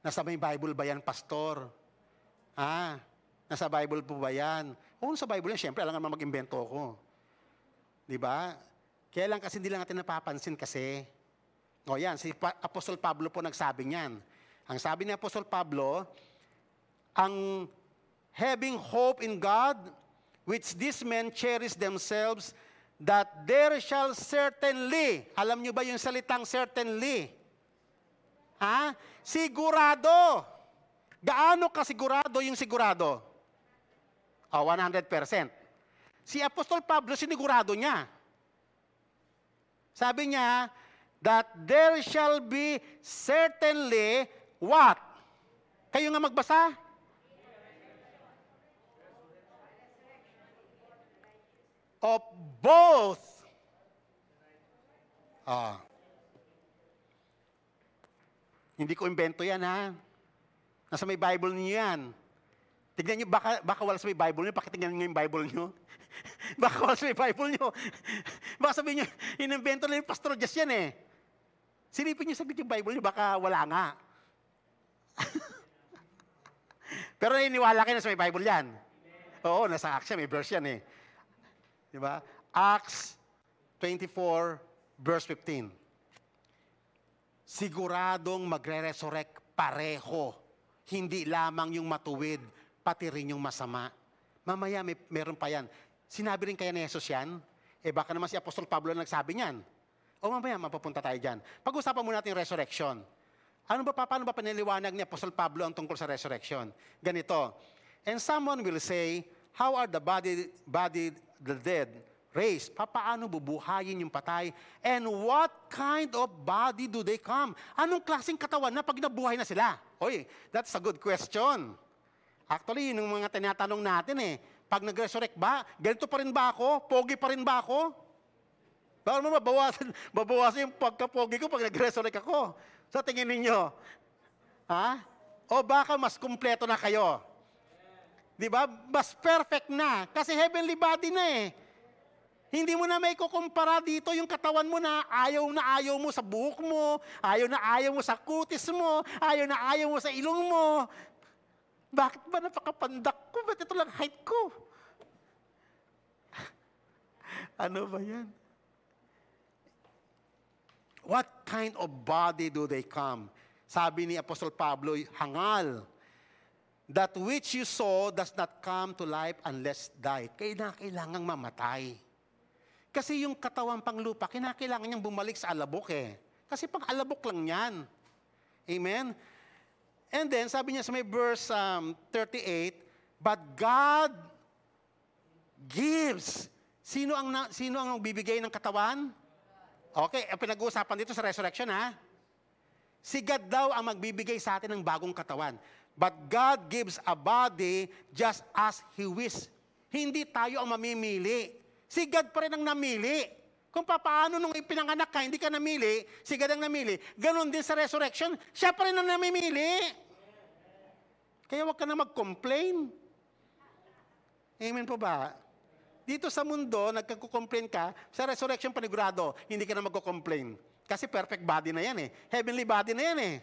Nasa may Bible ba yan, pastor? Ah, nasa Bible po ba yan? Kung sa Bible yan, syempre, alam naman mag-invento ko. Di ba? Kaya lang kasi hindi lang natin napapansin kasi. O yan, si pa- Apostol Pablo po nagsabi niyan. Ang sabi ni Apostol Pablo, ang having hope in God, which these men cherish themselves, that there shall certainly, alam nyo ba yung salitang certainly? Ha? Sigurado. Gaano kasigurado yung sigurado? Oh, 100%. Si Apostol Pablo, sinigurado niya. Sabi niya, that there shall be certainly what? Kayo nga magbasa. of both. Ah. Hindi ko invento yan, ha? Nasa may Bible niyo yan. Tignan niyo, baka, baka wala sa may Bible niyo. pakitignan nyo yung Bible niyo. baka wala sa may Bible niyo. baka sabihin niyo, inimbento na yung Pastor Jess yan eh. Silipin niyo sa yung Bible niyo, baka wala nga. Pero naniniwala kayo na sa may Bible yan. Oo, nasa Acts may verse yan eh. Di ba? Acts 24 verse 15. Siguradong magre-resurrect pareho. Hindi lamang yung matuwid, pati rin yung masama. Mamaya may, meron pa yan. Sinabi rin kaya ni Jesus yan? Eh baka naman si Apostol Pablo na nagsabi niyan. O mamaya mapapunta tayo dyan. Pag-usapan muna natin yung resurrection. Ano ba, paano ba paniliwanag ni Apostol Pablo ang tungkol sa resurrection? Ganito, And someone will say, how are the body, body the dead raised? Papaano bubuhayin yung patay? And what kind of body do they come? Anong klaseng katawan na pag nabuhay na sila? Oy, that's a good question. Actually, yun yung mga tinatanong natin eh. Pag nag-resurrect ba, ganito pa rin ba ako? Pogi pa rin ba ako? Bawal mo mabawasan, babawasan yung pagkapogi ko pag nag-resurrect ako. Sa tingin ninyo, ha? O baka mas kumpleto na kayo? Di ba? Mas perfect na. Kasi heavenly body na eh. Hindi mo na may kukumpara dito yung katawan mo na ayaw na ayaw mo sa buhok mo, ayaw na ayaw mo sa kutis mo, ayaw na ayaw mo sa ilong mo. Bakit ba napakapandak ko? Ba't ito lang height ko? ano ba yan? What kind of body do they come? Sabi ni Apostol Pablo, Hangal that which you saw does not come to life unless die. Kaya kailangang mamatay. Kasi yung katawan panglupa, kinakailangan niyang bumalik sa alabok eh. Kasi pag alabok lang yan. Amen? And then, sabi niya sa may verse um, 38, But God gives. Sino ang, sino ang bibigay ng katawan? Okay, pinag-uusapan dito sa resurrection ha. Si God daw ang magbibigay sa atin ng bagong katawan. But God gives a body just as He wishes. Hindi tayo ang mamimili. Si God pa rin ang namili. Kung paano nung ipinanganak ka, hindi ka namili, si God ang namili. Ganon din sa resurrection, siya pa rin ang namimili. Kaya huwag ka na mag-complain. Amen po ba? Dito sa mundo, nagkakukomplain ka, sa resurrection panigurado, hindi ka na magko-complain. Kasi perfect body na yan eh. Heavenly body na yan eh.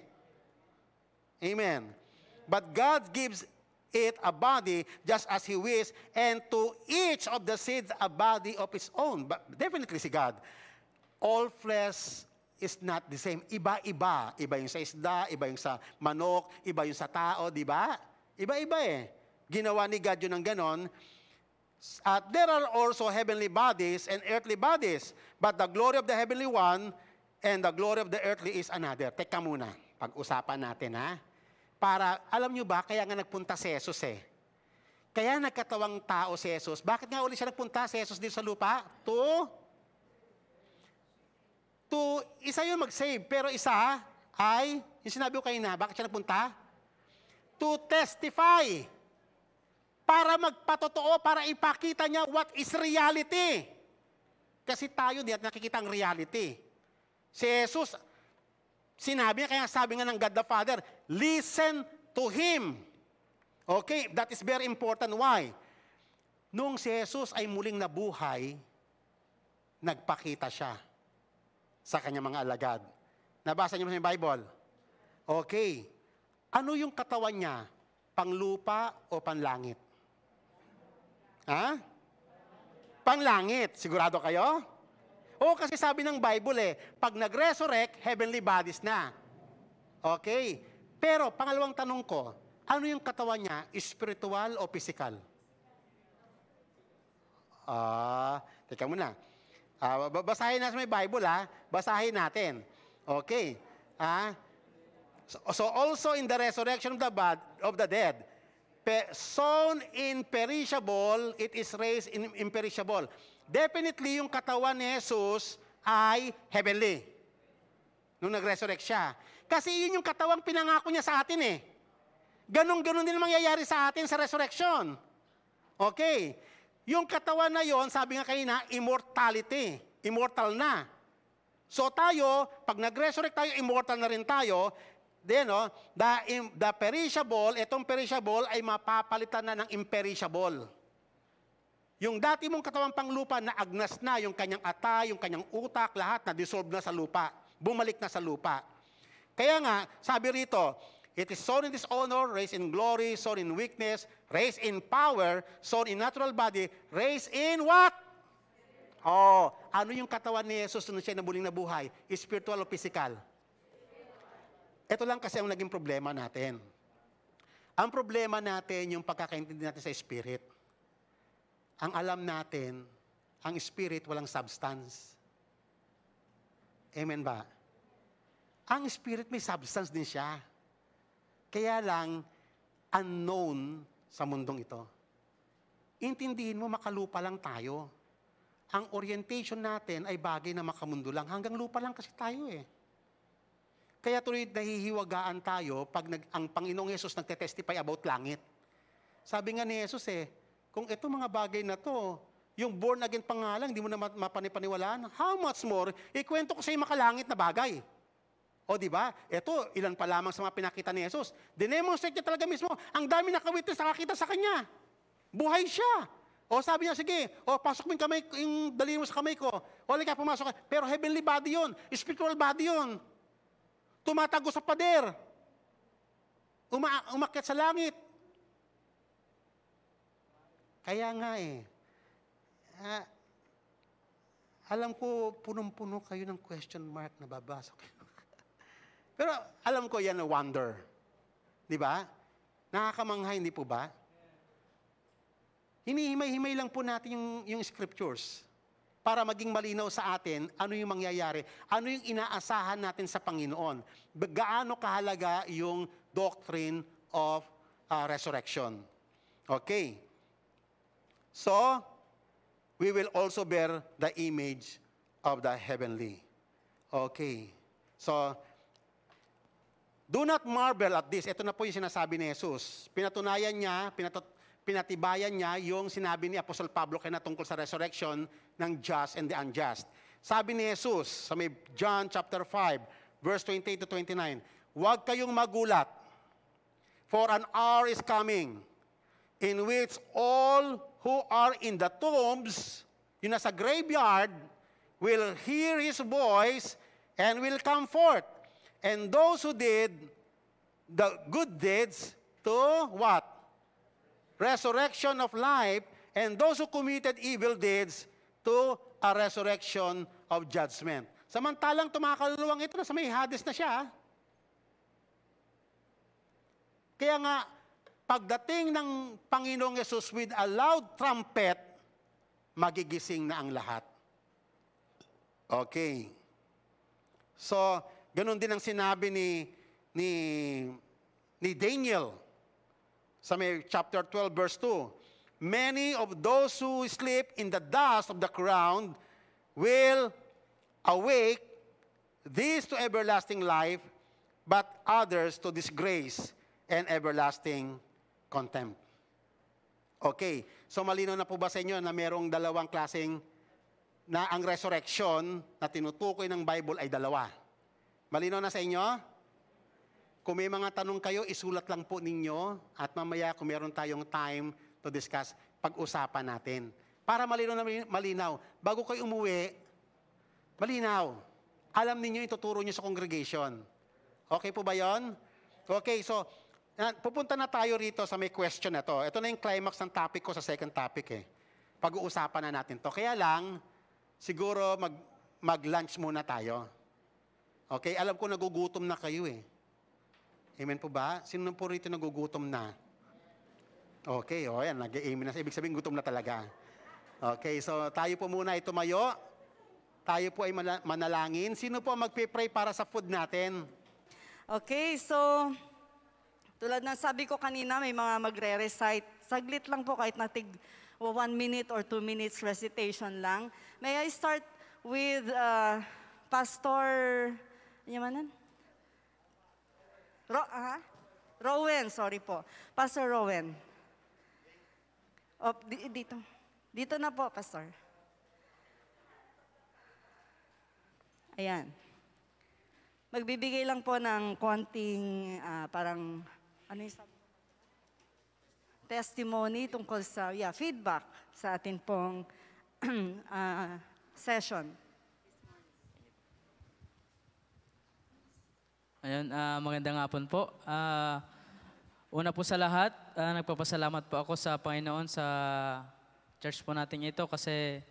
Amen. But God gives it a body just as He wills, and to each of the seeds a body of His own. But definitely si God. All flesh is not the same. Iba-iba. Iba yung sa isda, iba yung sa manok, iba yung sa tao, di ba? Iba-iba eh. Ginawa ni God yun ng ganon. At there are also heavenly bodies and earthly bodies. But the glory of the heavenly one and the glory of the earthly is another. Teka muna. Pag-usapan natin ha. Para, alam nyo ba, kaya nga nagpunta si Jesus eh. Kaya nagkatawang tao si Jesus. Bakit nga uli siya nagpunta si Jesus din sa lupa? To, to, isa yung mag-save, pero isa ay, yung sinabi ko kayo na, bakit siya nagpunta? To testify. Para magpatotoo, para ipakita niya what is reality. Kasi tayo, hindi at nakikita ang reality. Si Jesus, Sinabi niya, kaya sabi nga ng God the Father, listen to Him. Okay, that is very important. Why? Nung si Jesus ay muling nabuhay, nagpakita siya sa kanyang mga alagad. Nabasa niyo sa Bible? Okay. Ano yung katawan niya? Panglupa o panlangit? Ha? Panglangit. Sigurado kayo? Oo, kasi sabi ng Bible eh, pag nag-resurrect, heavenly bodies na. Okay. Pero, pangalawang tanong ko, ano yung katawan niya, spiritual o physical? Ah, uh, teka muna. Uh, basahin natin may Bible ha. Ah. Basahin natin. Okay. Ah, uh, So, so also in the resurrection of the, bad, of the dead, pe, sown in perishable, it is raised in imperishable. Definitely, yung katawan ni Jesus ay heavenly. Nung nag-resurrect siya. Kasi yun yung katawang pinangako niya sa atin eh. Ganon-ganon din mangyayari sa atin sa resurrection. Okay. Yung katawan na yon, sabi nga kanina, immortality. Immortal na. So tayo, pag nag-resurrect tayo, immortal na rin tayo. Then, oh, the, the perishable, itong perishable ay mapapalitan na ng imperishable. Yung dati mong katawang panglupa na agnas na yung kanyang atay, yung kanyang utak, lahat na dissolve na sa lupa. Bumalik na sa lupa. Kaya nga, sabi rito, It is sown in dishonor, raised in glory, sown in weakness, raised in power, sown in natural body, raised in what? Oh, ano yung katawan ni Jesus nung siya nabuling na buhay? Spiritual o physical? Ito lang kasi ang naging problema natin. Ang problema natin, yung pagkakaintindi natin sa spirit. Ang alam natin, ang spirit walang substance. Amen ba? Ang spirit may substance din siya. Kaya lang, unknown sa mundong ito. Intindihin mo, makalupa lang tayo. Ang orientation natin ay bagay na makamundo lang. Hanggang lupa lang kasi tayo eh. Kaya tuloy nahihiwagaan tayo pag nag, ang Panginoong Yesus nagte about langit. Sabi nga ni Yesus eh, kung ito mga bagay na to, yung born again pangalang, hindi mo na mapanipaniwalaan, how much more, ikwento ko sa iyo makalangit na bagay. O di ba? Ito, ilan pa lamang sa mga pinakita ni Jesus. Dinemonstrate niya talaga mismo, ang dami nakawitness nakakita sa kanya. Buhay siya. O sabi niya, sige, o pasok mo yung, kamay, yung daliri mo sa kamay ko. O ka pumasok Pero heavenly body yun. Spiritual body yun. Tumatago sa pader. Uma umakyat sa langit. Kaya nga eh, ah, alam ko punong-puno kayo ng question mark na babasa kayo. Pero alam ko yan na wonder. Di ba? Nakakamangha, hindi po ba? Hinihimay-himay lang po natin yung, yung scriptures para maging malinaw sa atin ano yung mangyayari, ano yung inaasahan natin sa Panginoon, gaano kahalaga yung doctrine of uh, resurrection. Okay. So, we will also bear the image of the heavenly. Okay. So, do not marvel at this. Ito na po yung sinasabi ni Jesus. Pinatunayan niya, pinat- pinatibayan niya yung sinabi ni Apostol Pablo kaya tungkol sa resurrection ng just and the unjust. Sabi ni Jesus sa may John chapter 5, verse 28 to 29, Huwag kayong magulat, for an hour is coming in which all who are in the tombs, yung nasa graveyard, will hear His voice and will come forth. And those who did the good deeds to what? Resurrection of life. And those who committed evil deeds to a resurrection of judgment. Samantalang tumakaluluwang ito, na sa may hadis na siya. Ah. Kaya nga, pagdating ng Panginoong Yesus with a loud trumpet, magigising na ang lahat. Okay. So, ganun din ang sinabi ni ni ni Daniel sa may chapter 12 verse 2. Many of those who sleep in the dust of the ground will awake these to everlasting life, but others to disgrace and everlasting contempt. Okay, so malino na po ba sa inyo na mayroong dalawang klaseng na ang resurrection na tinutukoy ng Bible ay dalawa. Malino na sa inyo? Kung may mga tanong kayo, isulat lang po ninyo at mamaya kung meron tayong time to discuss, pag-usapan natin. Para malino na malinaw, bago kayo umuwi, malinaw. Alam ninyo, ituturo nyo sa congregation. Okay po ba yon? Okay, so uh, pupunta na tayo rito sa may question na to. Ito na yung climax ng topic ko sa second topic eh. Pag-uusapan na natin to. Kaya lang, siguro mag, mag-lunch muna tayo. Okay? Alam ko nagugutom na kayo eh. Amen po ba? Sino po rito nagugutom na? Okay, o oh, yan, nag-amen na. Ibig sabihin, gutom na talaga. Okay, so tayo po muna ay tumayo. Tayo po ay manalangin. Sino po magpipray para sa food natin? Okay, so tulad ng sabi ko kanina, may mga magre-recite. Saglit lang po kahit natig one minute or two minutes recitation lang. May I start with uh, Pastor... Yamanan? Ro, aha? Rowan, sorry po. Pastor Rowan. Oh, di, dito. Dito na po, Pastor. Ayan. Magbibigay lang po ng konting uh, parang ano yung sabi? testimony tungkol sa yeah, feedback sa atin pong uh, session. Ayun, uh, magandang hapon po. Uh, una po sa lahat, uh, nagpapasalamat po ako sa Panginoon sa church po natin ito kasi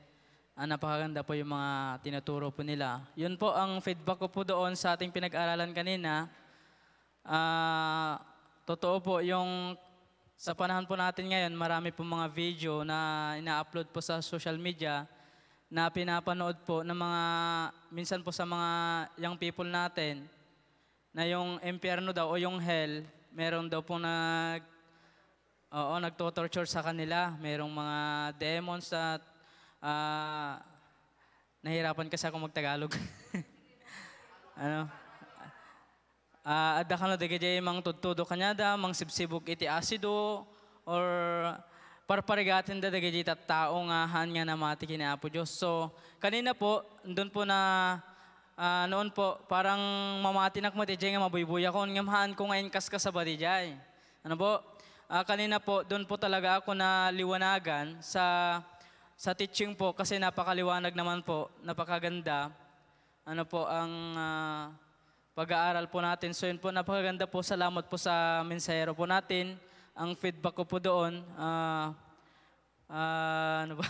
uh, napakaganda po yung mga tinuturo po nila. Yun po ang feedback ko po doon sa ating pinag-aralan kanina. Ah... Uh, Totoo po, yung sa panahon po natin ngayon, marami po mga video na ina-upload po sa social media na pinapanood po ng mga, minsan po sa mga young people natin, na yung impyerno daw o yung hell, meron daw po nag, oo, nagtotorture sa kanila. Merong mga demons at uh, ah, nahirapan kasi ako magtagalog. ano? uh, ah, adda kanu degejay mang tuttudo kanyada mang sibsibuk iti asido or parparigatin da degejay tao nga hanya na mati kini Apo Diyos. So kanina po, doon po na uh, noon po, parang mamatinak mo tijay nga mabuybuya ko, ngamahan ko ngayon kaskas sa badijay. Ano po? Uh, kanina po, doon po talaga ako na liwanagan sa sa teaching po kasi napakaliwanag naman po, napakaganda. Ano po ang uh, pag-aaral po natin. So yun po, napakaganda po. Salamat po sa mensahero po natin. Ang feedback ko po doon, uh, uh, ano ba?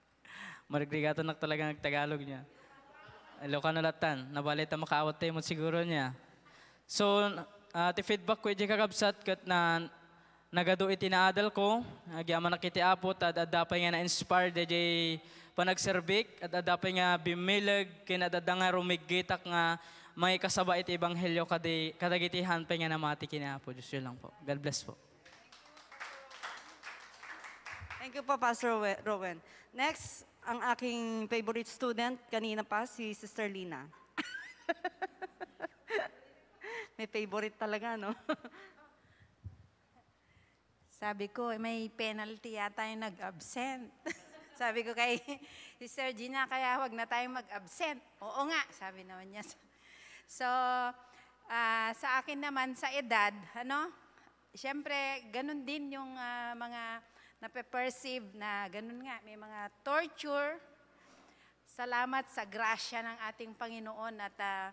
Marigrigato na talaga Tagalog niya. Latan, Ilokanalatan, nabalita makaawat tayo mo siguro niya. So, uh, ti feedback ko iti kakabsat kat na nagado iti naadal ko, agyaman na kiti apot, at adapay nga na-inspire DJ panagserbik, at adapay nga bimilag, kinadadanga rumigitak nga may kasaba iti ebanghelyo kadi kadagitihan pa nga namati kinapo. Diyos yun lang po. God bless po. Thank you po, Pastor Rowan. Next, ang aking favorite student kanina pa, si Sister Lina. may favorite talaga, no? Sabi ko, eh, may penalty yata yung nag-absent. sabi ko kay Sister Gina, kaya huwag na tayong mag-absent. Oo nga, sabi naman niya. So, uh, sa akin naman, sa edad, ano, siyempre, ganun din yung uh, mga nape-perceive na ganun nga, may mga torture. Salamat sa grasya ng ating Panginoon at uh,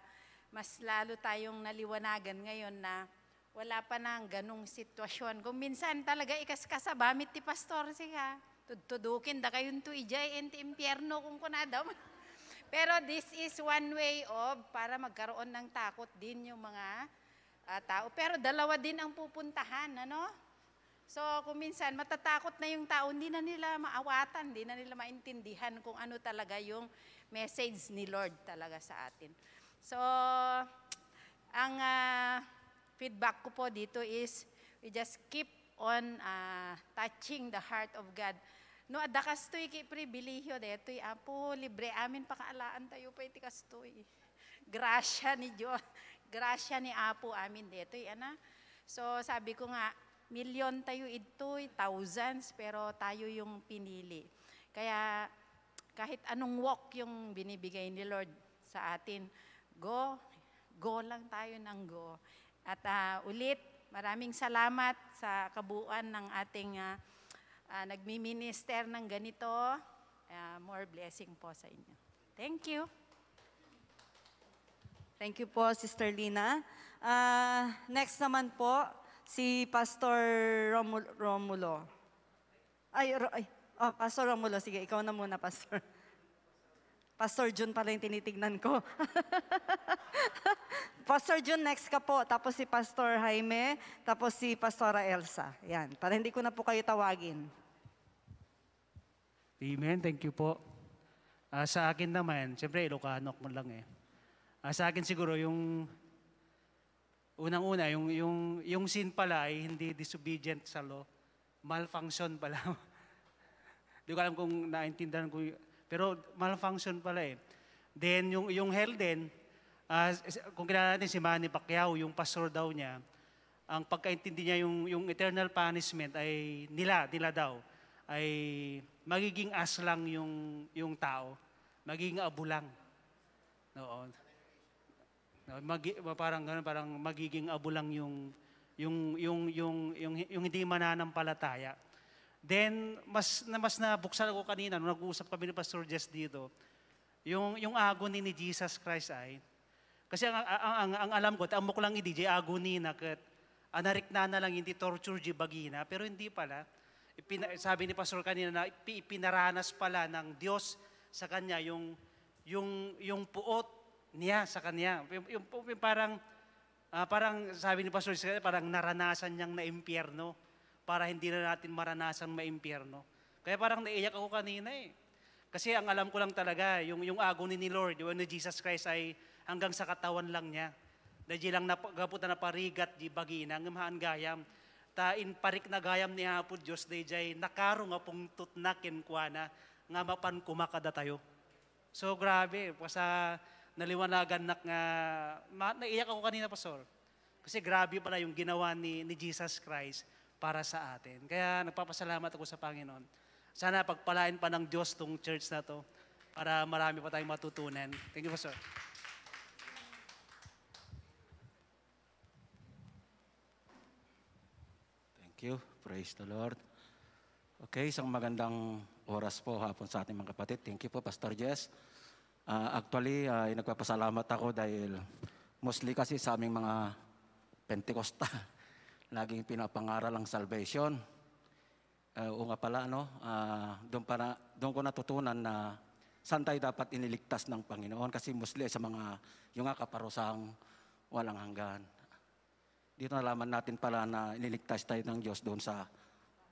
mas lalo tayong naliwanagan ngayon na wala pa nang ganung sitwasyon. Kung minsan talaga ikaskasa, bamit ti pastor siya. Tududukin da kayong tuijay, enti impyerno kung kunadaw. Pero this is one way of para magkaroon ng takot din yung mga uh, tao. Pero dalawa din ang pupuntahan, ano? So, kung minsan matatakot na yung tao, hindi na nila maawatan, hindi na nila maintindihan kung ano talaga yung message ni Lord talaga sa atin. So, ang uh, feedback ko po dito is we just keep on uh, touching the heart of God No, adda kastoy kay pribilehyo detoy apo, libre amin pakaalaan tayo pa iti kastoy. Grasya ni Dios, grasya ni Apo amin detoy ana. So sabi ko nga, milyon tayo ito'y thousands, pero tayo yung pinili. Kaya kahit anong walk yung binibigay ni Lord sa atin, go, go lang tayo ng go. At uh, ulit, maraming salamat sa kabuuan ng ating uh, uh, nagmi-minister ng ganito. Uh, more blessing po sa inyo. Thank you. Thank you po, Sister Lina. Uh, next naman po, si Pastor Romul Romulo. Ay, ro ay oh, Pastor Romulo, sige, ikaw na muna, Pastor. Pastor Jun pala yung tinitignan ko. Pastor Jun, next ka po. Tapos si Pastor Jaime, tapos si Pastora Elsa. Yan, para hindi ko na po kayo tawagin. Amen. Thank you po. Uh, sa akin naman, siyempre Ilocano mo lang eh. Uh, sa akin siguro yung unang-una, yung, yung, yung sin pala ay hindi disobedient sa law. Malfunction pala. Hindi ko alam kung naintindihan ko. Pero malfunction pala eh. Then yung, yung hell din, uh, kung kilala natin si Manny Pacquiao, yung pastor daw niya, ang pagkaintindi niya yung, yung eternal punishment ay nila, nila daw, ay magiging aslang yung, yung tao. Magiging abulang. Oo. Mag, parang ganun, parang magiging abulang yung, yung, yung, yung, yung, yung hindi mananampalataya. Then, mas, na, mas na buksan ako kanina, nung nag-uusap kami ni Pastor Jess dito, yung, yung agony ni Jesus Christ ay, kasi ang, ang, ang, ang alam ko, at amok lang i-DJ, agony na, kat, anarik na na lang, hindi torture di bagina pero hindi pala. Ipina, sabi ni Pastor kanina na ipinaranas pala ng Diyos sa kanya yung yung yung puot niya sa kanya. Yung, yung, yung parang uh, parang sabi ni Pastor parang naranasan niyang na impyerno para hindi na natin maranasan maimpyerno. Kaya parang naiyak ako kanina eh. Kasi ang alam ko lang talaga, yung, yung agony ni Lord, yung ni Jesus Christ ay hanggang sa katawan lang niya. Na di lang nagaputa na parigat, di baginang, ngamahan gayam ta in parik na gayam ni Apo Diyos dayjay nakaro nga pong tutna kinkwana nga mapan kumakada tayo. So grabe, sa naliwanagan nak nga, ma, naiyak ako kanina sir. Kasi grabe pala yung ginawa ni, ni Jesus Christ para sa atin. Kaya nagpapasalamat ako sa Panginoon. Sana pagpalain pa ng Diyos tong church na to para marami pa tayong matutunan. Thank you, Pastor. Thank you. Praise the Lord. Okay, isang magandang oras po hapon sa ating mga kapatid. Thank you po, Pastor Jess. Uh, actually, uh, nagpapasalamat ako dahil mostly kasi sa aming mga Pentecosta, laging pinapangaral ang salvation. Uh, ah, o nga pala, no? uh, doon, para, doon ko natutunan na saan tayo dapat iniligtas ng Panginoon kasi mostly sa mga yung nga kaparusang walang hanggan. Dito nalaman natin pala na iniligtas tayo ng Diyos doon sa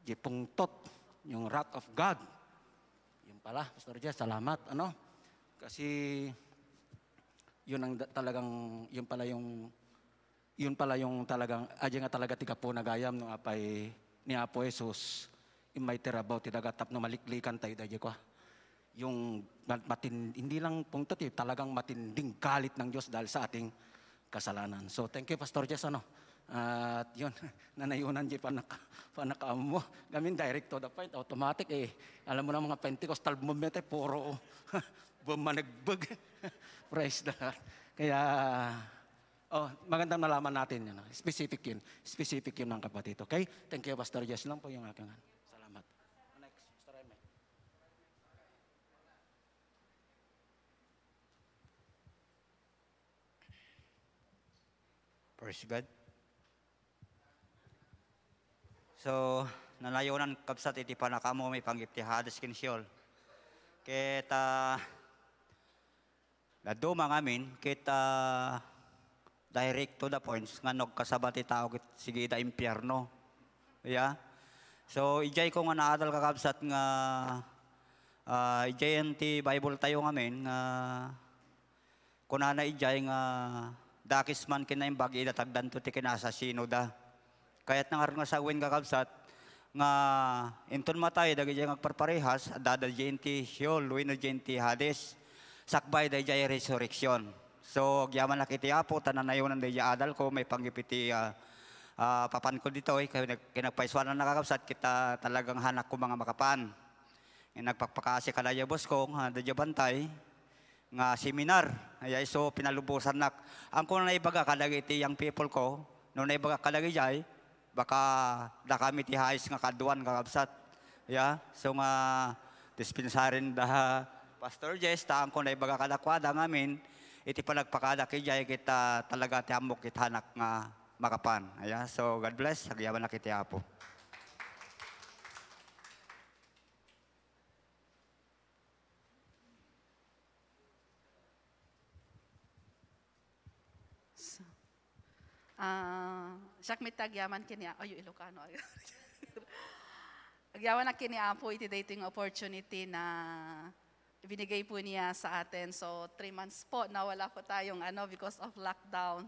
gipungtot, yung wrath of God. Yun pala, Pastor Jess, salamat. Ano? Kasi yun ang talagang, yun pala yung, yun pala yung talagang, adya ah, nga talaga tiga po nagayam nung apay ni Apo Jesus. Imay tirabaw, tidagatap no maliklikan tayo dadya ko ah. yung matin, hindi lang pungtot, eh, talagang matinding galit ng Diyos dahil sa ating kasalanan. So, thank you, Pastor Jess. Ano? Uh, at yun, nanayunan di panaka, panakaamo mo. Gamin direct to the point, automatic eh. Alam mo na mga Pentecostal movement eh, puro bumanagbag. Praise the Lord. Kaya, oh, magandang nalaman natin yun. Ah. Specific yun. Specific yun ng kapatid. Okay? Thank you, Pastor Jess. Lang po yung aking ano. Salamat. Next, Pastor Eme. Praise God. So, nalayunan kapsat iti panakamo may panggiptihades kinsyol. Kita naduma ngamin, kita direct to the points nga nagkasabat ti tao kit sige da impyerno. Yeah. So, ijay ko nga naadal ka kapsat nga uh, ijay ti Bible tayo ngamin nga uh, kunana ijay nga dakis man kinaimbag idatagan to ti kinasa sino da. Kaya't nang aron nga sa uwin kakabsat, nga inton matay dagiti jay agparparehas adada jenti hiol luino jenti hades sakbay dagiti jay resurrection so gyaman na kiti apo tananayonan dagiti adal ko may panggipiti uh, ah, uh, ah, papan ko dito eh kinag, kinagpaiswanan nakakapsat kita talagang hanak ko mga makapan e, eh, nagpakpakasi kalaya bos ko uh, dagiti bantay nga seminar ay so pinalubusan nak ang kuno na ibaga kadagiti yang people ko no na ibaga kadagiti jay baka dakami ti hayos nga kaduan kakabsat. Yeah? So nga dispensarin da Pastor Jess, taan ko na ibaga kadakwada ngamin, iti panagpakada kaya kita talaga ti amok itanak nga makapan. Yeah? So God bless, hagyaman na kiti apo. So, uh, siyak tagyaman kini ayo Ilocano. Agyawan na kini Apo iti dating opportunity na binigay po niya sa atin. So, three months po, nawala po tayong ano, because of lockdown.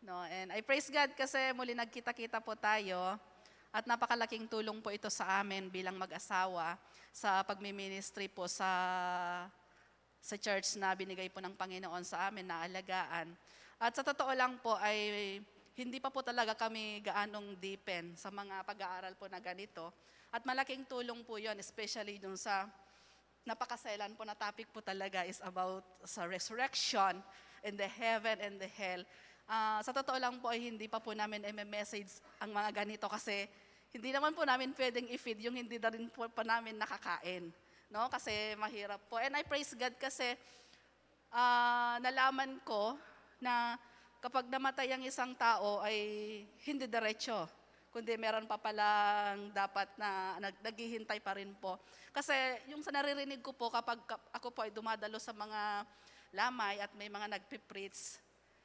No? And I praise God kasi muli nagkita-kita po tayo. At napakalaking tulong po ito sa amin bilang mag-asawa sa pagmi-ministry po sa sa church na binigay po ng Panginoon sa amin na alagaan. At sa totoo lang po ay hindi pa po talaga kami gaanong deepen sa mga pag-aaral po na ganito. At malaking tulong po yon especially dun sa napakaselan po na topic po talaga is about sa resurrection in the heaven and the hell. Uh, sa totoo lang po ay hindi pa po namin message ang mga ganito kasi hindi naman po namin pwedeng i-feed yung hindi na rin po pa namin nakakain. No? Kasi mahirap po. And I praise God kasi uh, nalaman ko na kapag namatay ang isang tao ay hindi diretso kundi meron pa palang dapat na nag, naghihintay pa rin po. Kasi yung sa naririnig ko po kapag ako po ay dumadalo sa mga lamay at may mga nagpipreach,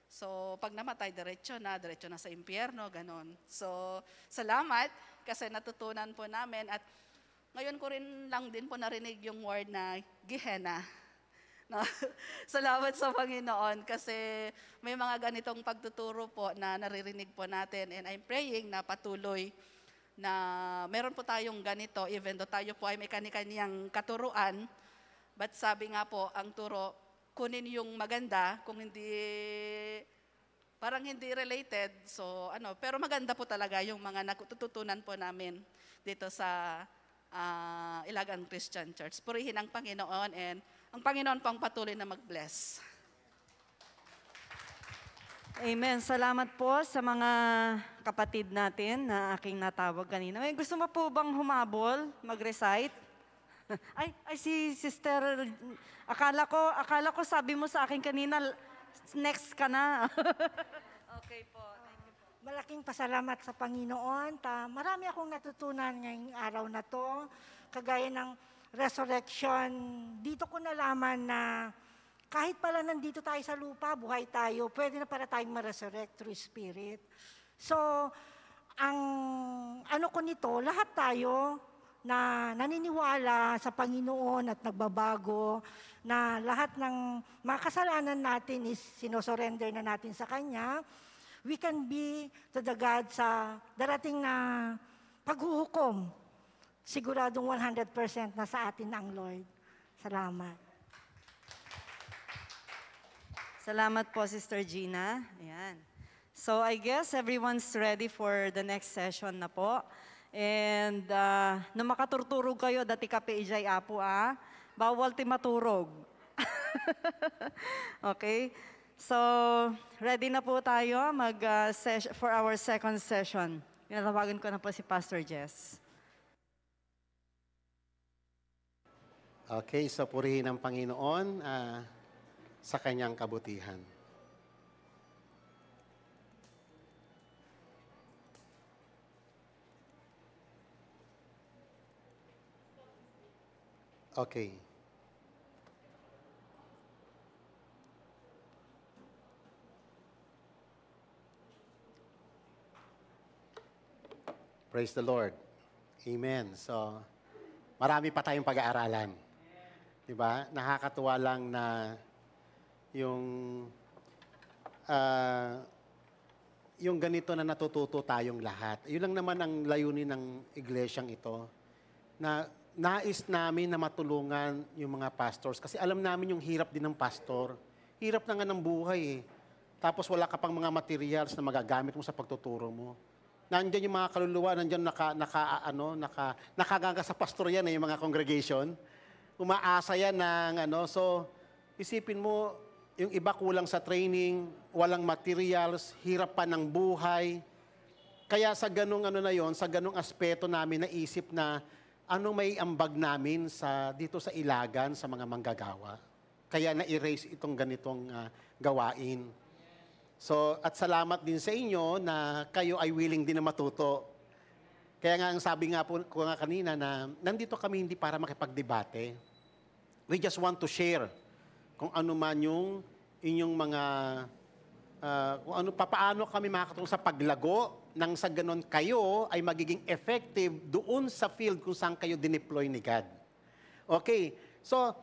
So, pag namatay, diretso na, diretso na sa impyerno, ganon. So, salamat kasi natutunan po namin at ngayon ko rin lang din po narinig yung word na Gehenna. Na, salamat sa Panginoon kasi may mga ganitong pagtuturo po na naririnig po natin and I'm praying na patuloy na meron po tayong ganito even though tayo po ay may kani-kaniyang katuruan but sabi nga po ang turo kunin yung maganda kung hindi parang hindi related so ano pero maganda po talaga yung mga natututunan po namin dito sa uh, Ilagan Christian Church. Purihin ang Panginoon and ang Panginoon po ang patuloy na mag-bless. Amen. Salamat po sa mga kapatid natin na aking natawag kanina. May gusto mo po bang humabol, mag-recite? Ay, ay si Sister, akala ko, akala ko sabi mo sa akin kanina, next ka na. okay po. Thank you po. Malaking pasalamat sa Panginoon. Ta, marami akong natutunan ngayong araw na to. Kagaya ng resurrection, dito ko nalaman na kahit pala nandito tayo sa lupa, buhay tayo, pwede na para tayong ma-resurrect through Spirit. So, ang ano ko nito, lahat tayo na naniniwala sa Panginoon at nagbabago, na lahat ng mga kasalanan natin is sinosurrender na natin sa Kanya, we can be to the God sa darating na paghuhukom siguradong 100% na sa atin ang Lord. Salamat. Salamat po, Sister Gina. Ayan. So I guess everyone's ready for the next session na po. And uh, na makaturturog kayo, dati ka ijay apo ah. Bawal ti maturog. okay? So, ready na po tayo mag, uh, for our second session. Tinatawagan ko na po si Pastor Jess. Okay, so purihin ang Panginoon uh, sa kanyang kabutihan. Okay. Praise the Lord. Amen. So, marami pa tayong pag-aaralan. 'Di ba? Nakakatuwa lang na yung uh, yung ganito na natututo tayong lahat. Yun lang naman ang layunin ng iglesyang ito na nais namin na matulungan yung mga pastors kasi alam namin yung hirap din ng pastor. Hirap na nga ng buhay eh. Tapos wala ka pang mga materials na magagamit mo sa pagtuturo mo. Nandiyan yung mga kaluluwa, nandiyan naka, naka, ano, naka, nakagaga sa pastor yan eh, yung mga congregation umaasa yan ng ano. So, isipin mo, yung iba kulang sa training, walang materials, hirap pa ng buhay. Kaya sa ganung ano na yon, sa ganung aspeto namin naisip na ano may ambag namin sa dito sa Ilagan sa mga manggagawa. Kaya na-erase itong ganitong uh, gawain. So, at salamat din sa inyo na kayo ay willing din na matuto. Kaya nga ang sabi nga po ko nga kanina na nandito kami hindi para makipagdebate We just want to share kung ano man yung inyong mga uh, kung ano papaano kami makakatulong sa paglago nang sa ganon kayo ay magiging effective doon sa field kung saan kayo dineploy ni God. Okay, so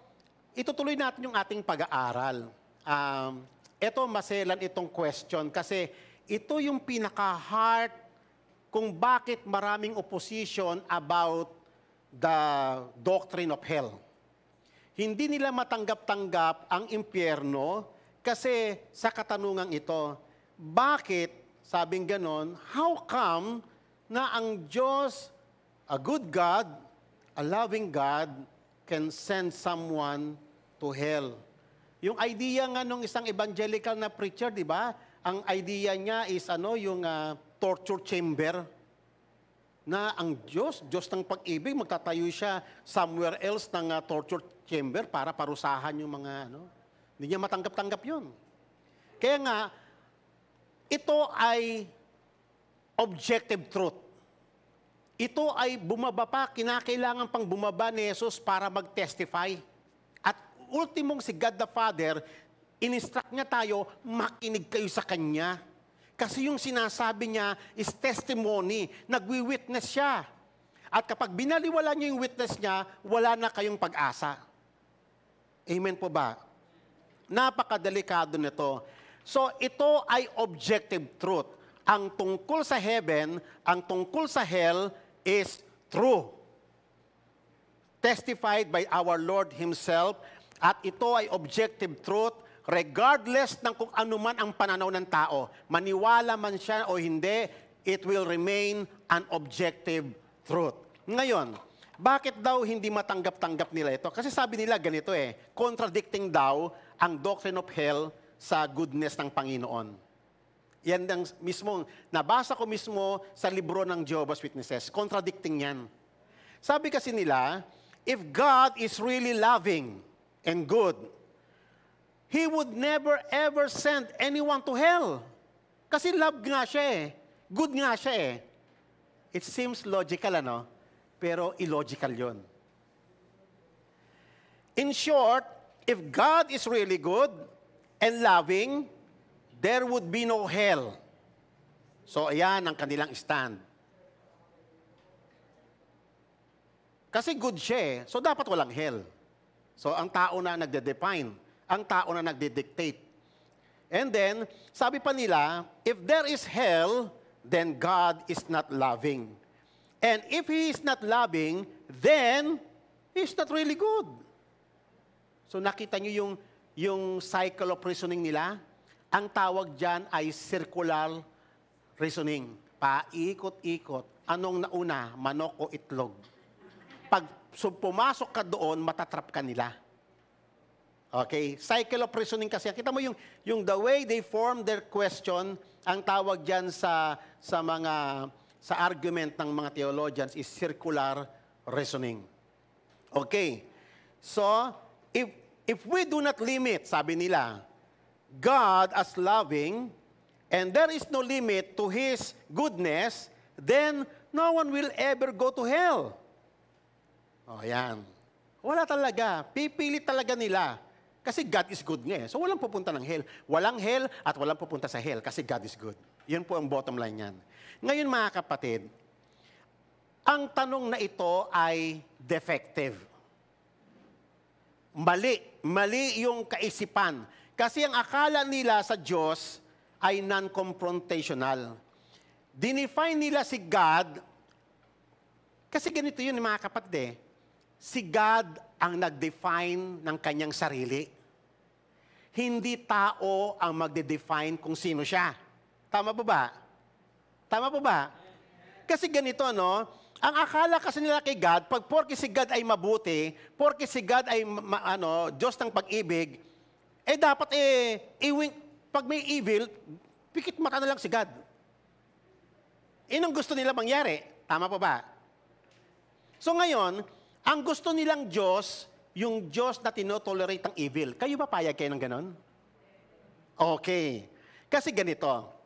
itutuloy natin yung ating pag-aaral. Um, ito, maselan itong question kasi ito yung pinaka-heart kung bakit maraming opposition about the doctrine of hell hindi nila matanggap-tanggap ang impyerno kasi sa katanungang ito, bakit, sabing ganon, how come na ang Diyos, a good God, a loving God, can send someone to hell? Yung idea nga nung isang evangelical na preacher, di ba? Ang idea niya is ano, yung uh, torture chamber na ang Diyos, Diyos ng pag-ibig, magtatayo siya somewhere else ng uh, torture chamber para parusahan yung mga ano. Hindi niya matanggap-tanggap yon. Kaya nga, ito ay objective truth. Ito ay bumaba pa, kinakailangan pang bumaba ni Jesus para mag-testify. At ultimong si God the Father, ininstruct niya tayo, makinig kayo sa Kanya. Kasi yung sinasabi niya is testimony. Nagwi-witness siya. At kapag binaliwala niyo yung witness niya, wala na kayong pag-asa. Amen po ba? Napakadelikado nito. So ito ay objective truth. Ang tungkol sa heaven, ang tungkol sa hell is true. Testified by our Lord Himself. At ito ay objective truth regardless ng kung ano man ang pananaw ng tao, maniwala man siya o hindi, it will remain an objective truth. Ngayon, bakit daw hindi matanggap-tanggap nila ito? Kasi sabi nila ganito eh, contradicting daw ang doctrine of hell sa goodness ng Panginoon. Yan ang mismo, nabasa ko mismo sa libro ng Jehovah's Witnesses. Contradicting yan. Sabi kasi nila, if God is really loving and good, He would never ever send anyone to hell. Kasi love nga siya eh. Good nga siya eh. It seems logical ano, pero illogical yon. In short, if God is really good and loving, there would be no hell. So ayan ang kanilang stand. Kasi good siya eh. So dapat walang hell. So ang tao na nagde-define ang tao na nagdidictate. And then, sabi pa nila, if there is hell, then God is not loving. And if He is not loving, then He's not really good. So nakita nyo yung, yung cycle of reasoning nila? Ang tawag dyan ay circular reasoning. Paikot-ikot. Anong nauna? Manok o itlog? Pag so pumasok ka doon, matatrap ka nila. Okay? Cycle of reasoning kasi. Kita mo yung, yung the way they form their question, ang tawag diyan sa, sa mga sa argument ng mga theologians is circular reasoning. Okay. So, if, if we do not limit, sabi nila, God as loving, and there is no limit to His goodness, then no one will ever go to hell. Oh, yan. Wala talaga. Pipili talaga nila. Kasi God is good nga eh. So walang pupunta ng hell. Walang hell at walang pupunta sa hell kasi God is good. Yun po ang bottom line niyan. Ngayon mga kapatid, ang tanong na ito ay defective. Mali. Mali yung kaisipan. Kasi ang akala nila sa Diyos ay non-confrontational. Dinefine nila si God, kasi ganito yun mga kapatid eh, si God ang nag-define ng kanyang sarili hindi tao ang magde-define kung sino siya. Tama po ba? Tama po ba? Kasi ganito, no? Ang akala kasi nila kay God, pag porke si God ay mabuti, porke si God ay ma, ano, Diyos ng pag-ibig, eh dapat eh, iwing, pag may evil, pikit mata na lang si God. Yun gusto nila mangyari. Tama po ba? So ngayon, ang gusto nilang Diyos yung Diyos na tinotolerate ang evil. Kayo ba payag kayo ng ganun? Okay. Kasi ganito,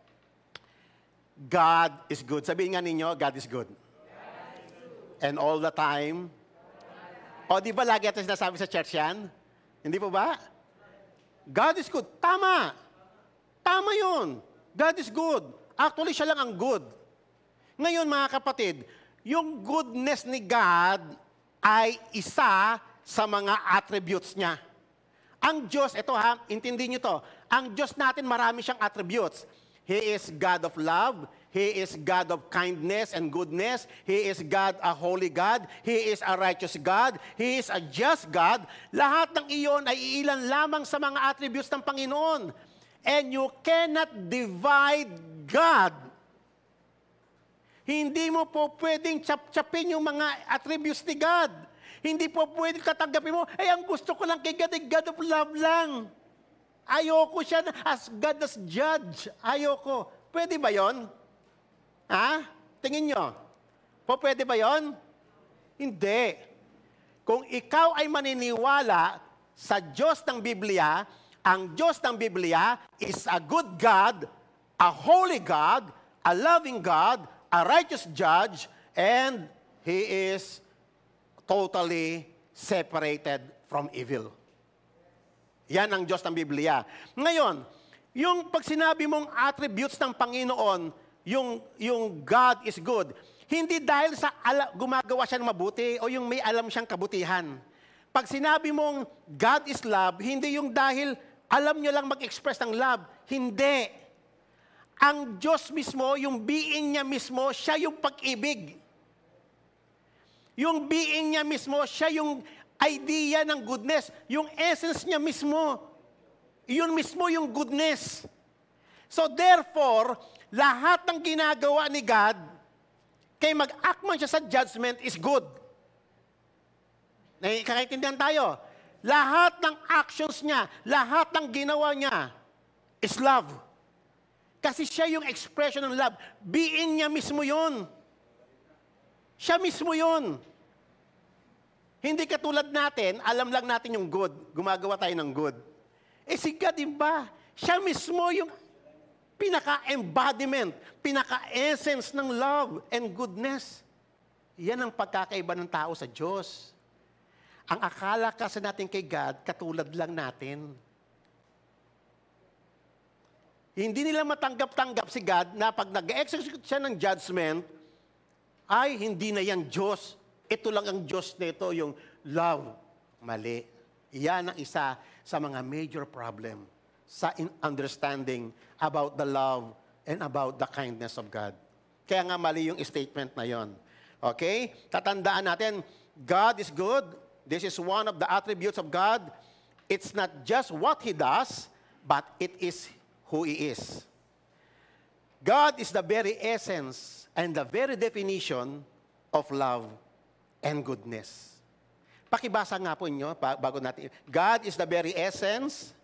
God is good. Sabihin nga ninyo, God is good. God is good. And all the time. O, di ba lagi ito sinasabi sa church yan? Hindi po ba? God is good. Tama. Tama yun. God is good. Actually, siya lang ang good. Ngayon, mga kapatid, yung goodness ni God ay isa sa mga attributes niya. Ang Diyos, ito ha, intindihin niyo to. Ang Diyos natin marami siyang attributes. He is God of love, He is God of kindness and goodness. He is God, a holy God. He is a righteous God. He is a just God. Lahat ng iyon ay ilan lamang sa mga attributes ng Panginoon. And you cannot divide God. Hindi mo po pwedeng chap-chapin yung mga attributes ni God. Hindi po pwede katanggapin mo, eh ang gusto ko lang kay God, eh God of love lang. Ayoko siya as God as judge. Ayoko. Pwede ba yon? Ha? Tingin nyo. Po pwede ba yon? Hindi. Kung ikaw ay maniniwala sa Diyos ng Biblia, ang Diyos ng Biblia is a good God, a holy God, a loving God, a righteous judge, and He is totally separated from evil. Yan ang Diyos ng Biblia. Ngayon, yung pag sinabi mong attributes ng Panginoon, yung, yung God is good, hindi dahil sa ala, gumagawa siya ng mabuti o yung may alam siyang kabutihan. Pag sinabi mong God is love, hindi yung dahil alam nyo lang mag-express ng love. Hindi. Ang Diyos mismo, yung being niya mismo, siya yung pag-ibig. Yung being niya mismo, siya yung idea ng goodness. Yung essence niya mismo. Yun mismo yung goodness. So therefore, lahat ng ginagawa ni God, kay mag-act man siya sa judgment is good. Nakikaintindihan tayo. Lahat ng actions niya, lahat ng ginawa niya is love. Kasi siya yung expression ng love. Being niya mismo yun. Siya mismo yon. Hindi katulad natin, alam lang natin yung good. Gumagawa tayo ng good. Eh si God, din ba? Siya mismo yung pinaka-embodiment, pinaka-essence ng love and goodness. Yan ang pagkakaiba ng tao sa Diyos. Ang akala kasi natin kay God, katulad lang natin. Hindi nila matanggap-tanggap si God na pag nag-execute siya ng judgment, ay hindi na yan Diyos. Ito lang ang Diyos nito, yung love. Mali. Iyan ang isa sa mga major problem sa understanding about the love and about the kindness of God. Kaya nga mali yung statement na yon. Okay? Tatandaan natin, God is good. This is one of the attributes of God. It's not just what He does, but it is who He is. God is the very essence and the very definition of love and goodness. Pakibasa nga po inyo bago natin. God is the very essence.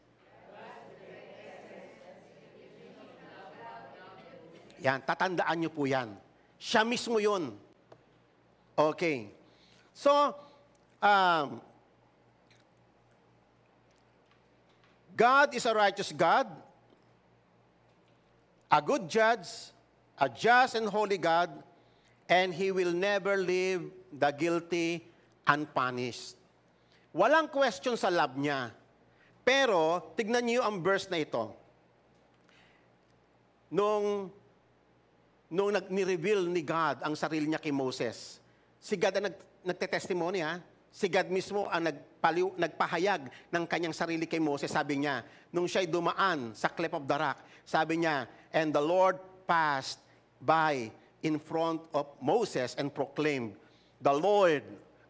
Yan, tatandaan niyo po yan. Siya mismo yun. Okay. So, um, God is a righteous God, a good judge, a just and holy God, and He will never leave the guilty unpunished. Walang question sa love niya. Pero, tignan niyo ang verse na ito. Nung, nung nag reveal ni God ang sarili niya kay Moses, si God ang nag, nagtetestimony ha, si God mismo ang nagpaliw, nagpahayag ng kanyang sarili kay Moses. Sabi niya, nung siya'y dumaan sa cleft of the rock, sabi niya, And the Lord passed by in front of Moses and proclaimed, The Lord,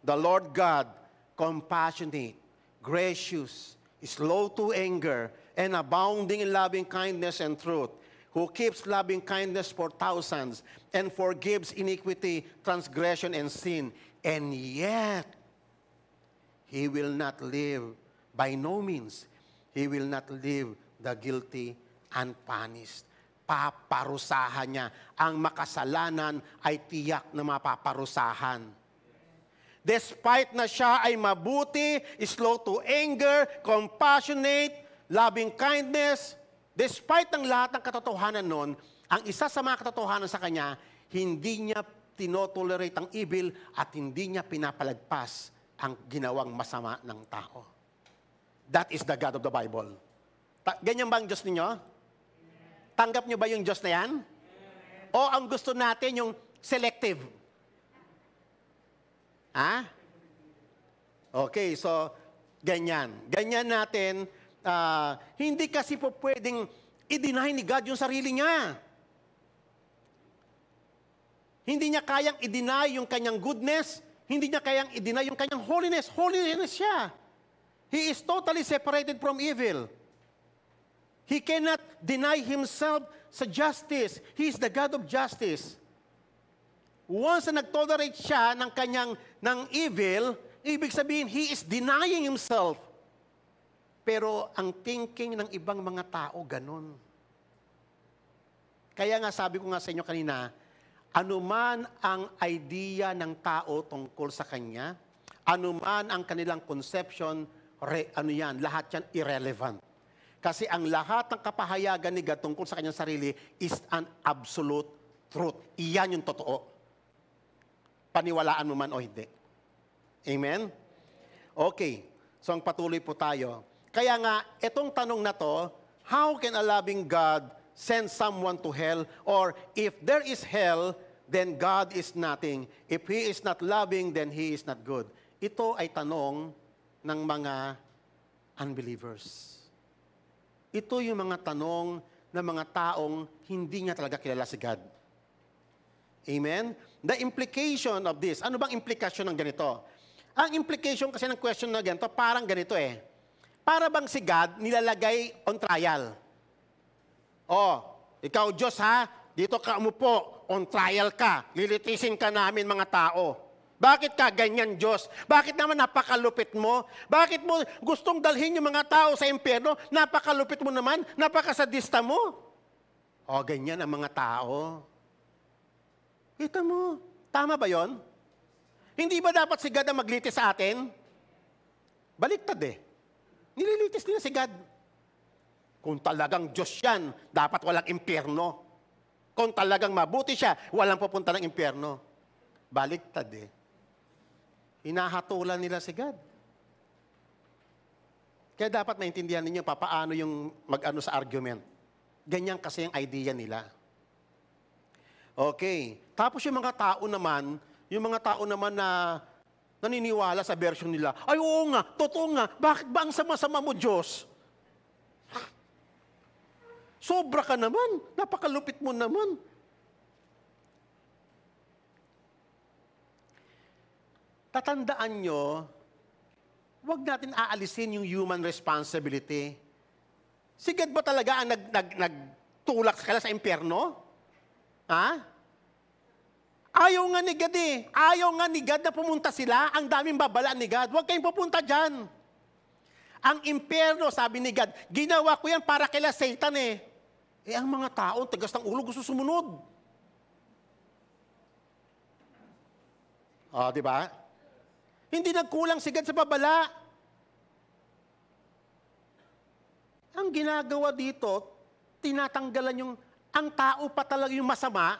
the Lord God, compassionate, gracious, slow to anger, and abounding in loving kindness and truth, who keeps loving kindness for thousands and forgives iniquity, transgression, and sin. And yet, he will not live by no means. He will not leave the guilty unpunished. paparusahan niya. Ang makasalanan ay tiyak na mapaparusahan. Despite na siya ay mabuti, slow to anger, compassionate, loving kindness, despite ng lahat ng katotohanan nun, ang isa sa mga katotohanan sa kanya, hindi niya tinotolerate ang evil at hindi niya pinapalagpas ang ginawang masama ng tao. That is the God of the Bible. ganyan bang ang Diyos ninyo? Tanggap nyo ba yung Diyos na yan? O ang gusto natin yung selective? Ha? Okay, so ganyan. Ganyan natin. Uh, hindi kasi po pwedeng i-deny ni God yung sarili niya. Hindi niya kayang i-deny yung kanyang goodness. Hindi niya kayang i-deny yung kanyang holiness. Holiness siya. He is totally separated from evil. He cannot deny himself sa justice. He is the God of justice. Once na nag-tolerate siya ng kanyang ng evil, ibig sabihin, he is denying himself. Pero ang thinking ng ibang mga tao, ganun. Kaya nga sabi ko nga sa inyo kanina, anuman ang idea ng tao tungkol sa kanya, anuman ang kanilang conception, re, ano yan, lahat yan irrelevant. Kasi ang lahat ng kapahayagan ni God tungkol sa kanyang sarili is an absolute truth. Iyan yung totoo. Paniwalaan mo man o hindi. Amen? Okay. So ang patuloy po tayo. Kaya nga, itong tanong na to, how can a loving God send someone to hell? Or if there is hell, then God is nothing. If He is not loving, then He is not good. Ito ay tanong ng mga unbelievers. Ito yung mga tanong ng mga taong hindi nga talaga kilala si God. Amen? The implication of this, ano bang implication ng ganito? Ang implication kasi ng question na ganito, parang ganito eh. Para bang si God nilalagay on trial? Oh, ikaw Diyos ha, dito ka umupo, on trial ka, lilitisin ka namin mga tao. Bakit ka ganyan Diyos? Bakit naman napakalupit mo? Bakit mo gustong dalhin yung mga tao sa impyerno? Napakalupit mo naman, napakasadista mo. O, ganyan ang mga tao. Kita mo, tama ba yon? Hindi ba dapat si God ang maglitis sa atin? Baliktad eh. Nililitis nila si God. Kung talagang Diyos yan, dapat walang impyerno. Kung talagang mabuti siya, walang pupunta ng impyerno. Baliktad eh. Hinahatulan nila si God. Kaya dapat maintindihan ninyo papaano yung mag-ano sa argument. Ganyan kasi yung idea nila. Okay. Tapos yung mga tao naman, yung mga tao naman na naniniwala sa version nila, ay oo nga, totoo nga, bakit ba ang sama-sama mo Diyos? Sobra ka naman, napakalupit mo naman. tatandaan nyo, wag natin aalisin yung human responsibility. Si God ba talaga ang nag, nag, nagtulak ka sa impyerno? Ha? Ayaw nga ni God eh. Ayaw nga ni God na pumunta sila. Ang daming babala ni God. Huwag kayong pupunta dyan. Ang impyerno, sabi ni God, ginawa ko yan para kila Satan eh. Eh, ang mga tao, tigas ng ulo, gusto sumunod. Ah, oh, di ba? Hindi nagkulang si God sa babala. Ang ginagawa dito, tinatanggalan yung, ang tao pa talaga yung masama,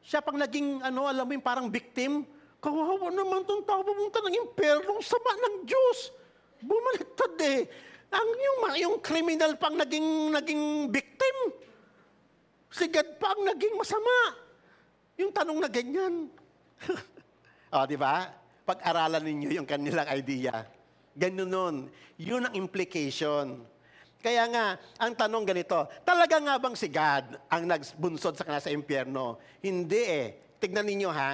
siya pang naging, ano, alam mo yung parang victim, kawawa naman tong tao, pumunta ng impernong sama ng Diyos. Bumaliktad eh. Ang yung, yung criminal pang naging, naging victim. Si God pa naging masama. Yung tanong na ganyan. o, oh, ah, di ba? pag-aralan ninyo yung kanilang idea. Ganun nun. Yun ang implication. Kaya nga, ang tanong ganito, talaga nga bang si God ang nagbunsod sa kanila sa impyerno? Hindi eh. Tignan ninyo ha.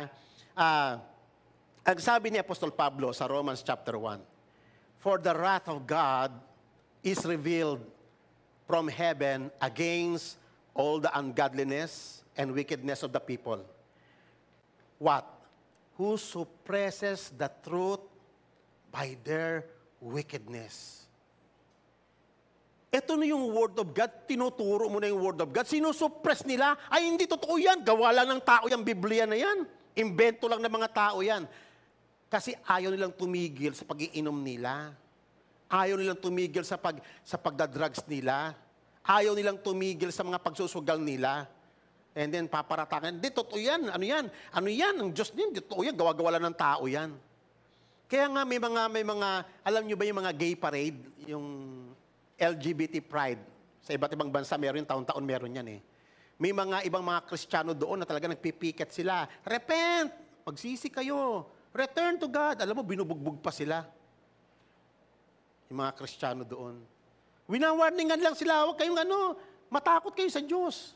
Uh, ang sabi ni Apostol Pablo sa Romans chapter 1, For the wrath of God is revealed from heaven against all the ungodliness and wickedness of the people. What? who suppresses the truth by their wickedness. Ito na yung Word of God, tinuturo mo na yung Word of God. Sino suppress nila, ay hindi totoo yan. Gawa lang ng tao yung Biblia na yan. Imbento lang ng mga tao yan. Kasi ayaw nilang tumigil sa pagiinom nila. Ayaw nilang tumigil sa, pag, sa pagda-drugs nila. Ayaw nilang tumigil sa mga pagsusugal nila and then paparatakan. Hindi, totoo yan. Ano yan? Ano yan? Ang Diyos niyan, totoo yan. Gawa-gawa ng tao yan. Kaya nga may mga, may mga, alam nyo ba yung mga gay parade? Yung LGBT pride. Sa iba't ibang bansa, meron yung taon-taon meron yan eh. May mga ibang mga Kristiyano doon na talaga nagpipiket sila. Repent! Magsisi kayo. Return to God. Alam mo, binubugbog pa sila. Yung mga Kristiyano doon. Winawarningan lang sila. Huwag kayong ano, matakot kayo sa Diyos.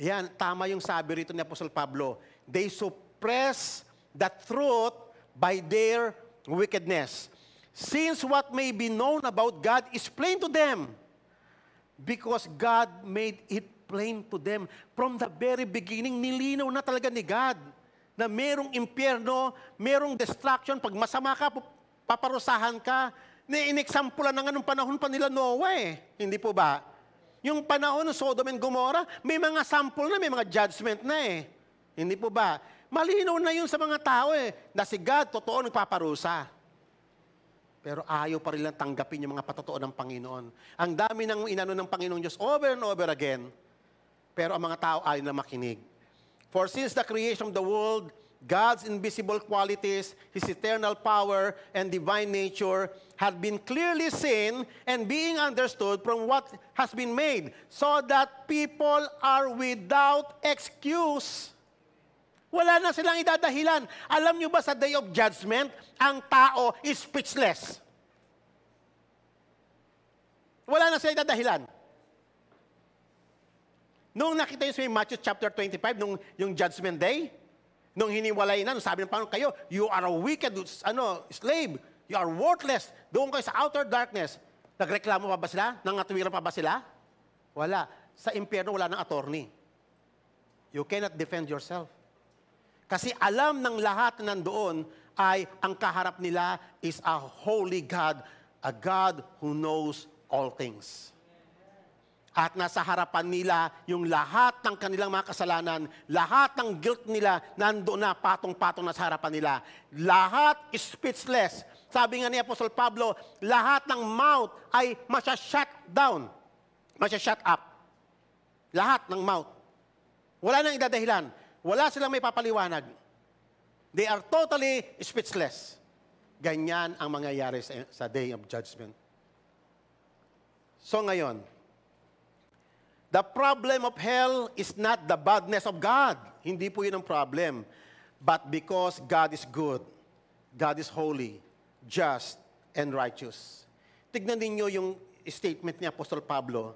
Yan, tama yung sabi rito ni Apostol Pablo. They suppress the truth by their wickedness. Since what may be known about God is plain to them, because God made it plain to them. From the very beginning, nilinaw na talaga ni God na merong impyerno, merong destruction. Pag masama ka, paparusahan ka. Ni-inexample na nga nung panahon pa nila Noah eh. Hindi po ba? Yung panahon ng Sodom and Gomorrah, may mga sample na, may mga judgment na eh. Hindi po ba? Malinaw na yun sa mga tao eh, na si God, totoo, nagpaparusa. Pero ayaw pa rin lang tanggapin yung mga patotoo ng Panginoon. Ang dami ng inano ng Panginoon Diyos over and over again. Pero ang mga tao ayaw na makinig. For since the creation of the world, God's invisible qualities, His eternal power, and divine nature had been clearly seen and being understood from what has been made, so that people are without excuse. Wala na silang idadahilan. Alam nyo ba sa day of judgment, ang tao is speechless. Wala na silang idadahilan. Noong nakita nyo sa Matthew chapter 25, nung yung judgment day, Nung hiniwalay na, sabi ng Panginoon kayo, you are a wicked ano, slave. You are worthless. Doon kayo sa outer darkness. Nagreklamo pa ba sila? Nangatwiran pa ba sila? Wala. Sa impyerno, wala ng attorney. You cannot defend yourself. Kasi alam ng lahat na nandoon ay ang kaharap nila is a holy God, a God who knows all things at nasa harapan nila yung lahat ng kanilang mga kasalanan, lahat ng guilt nila nandoon na patong-patong na sa harapan nila. Lahat speechless. Sabi nga ni Apostol Pablo, lahat ng mouth ay masya-shut down. Masya-shut up. Lahat ng mouth. Wala nang idadahilan. Wala silang may papaliwanag. They are totally speechless. Ganyan ang mangyayari sa, sa day of judgment. So ngayon, The problem of hell is not the badness of God. Hindi po yun ang problem. But because God is good, God is holy, just, and righteous. Tignan ninyo yung statement ni Apostol Pablo.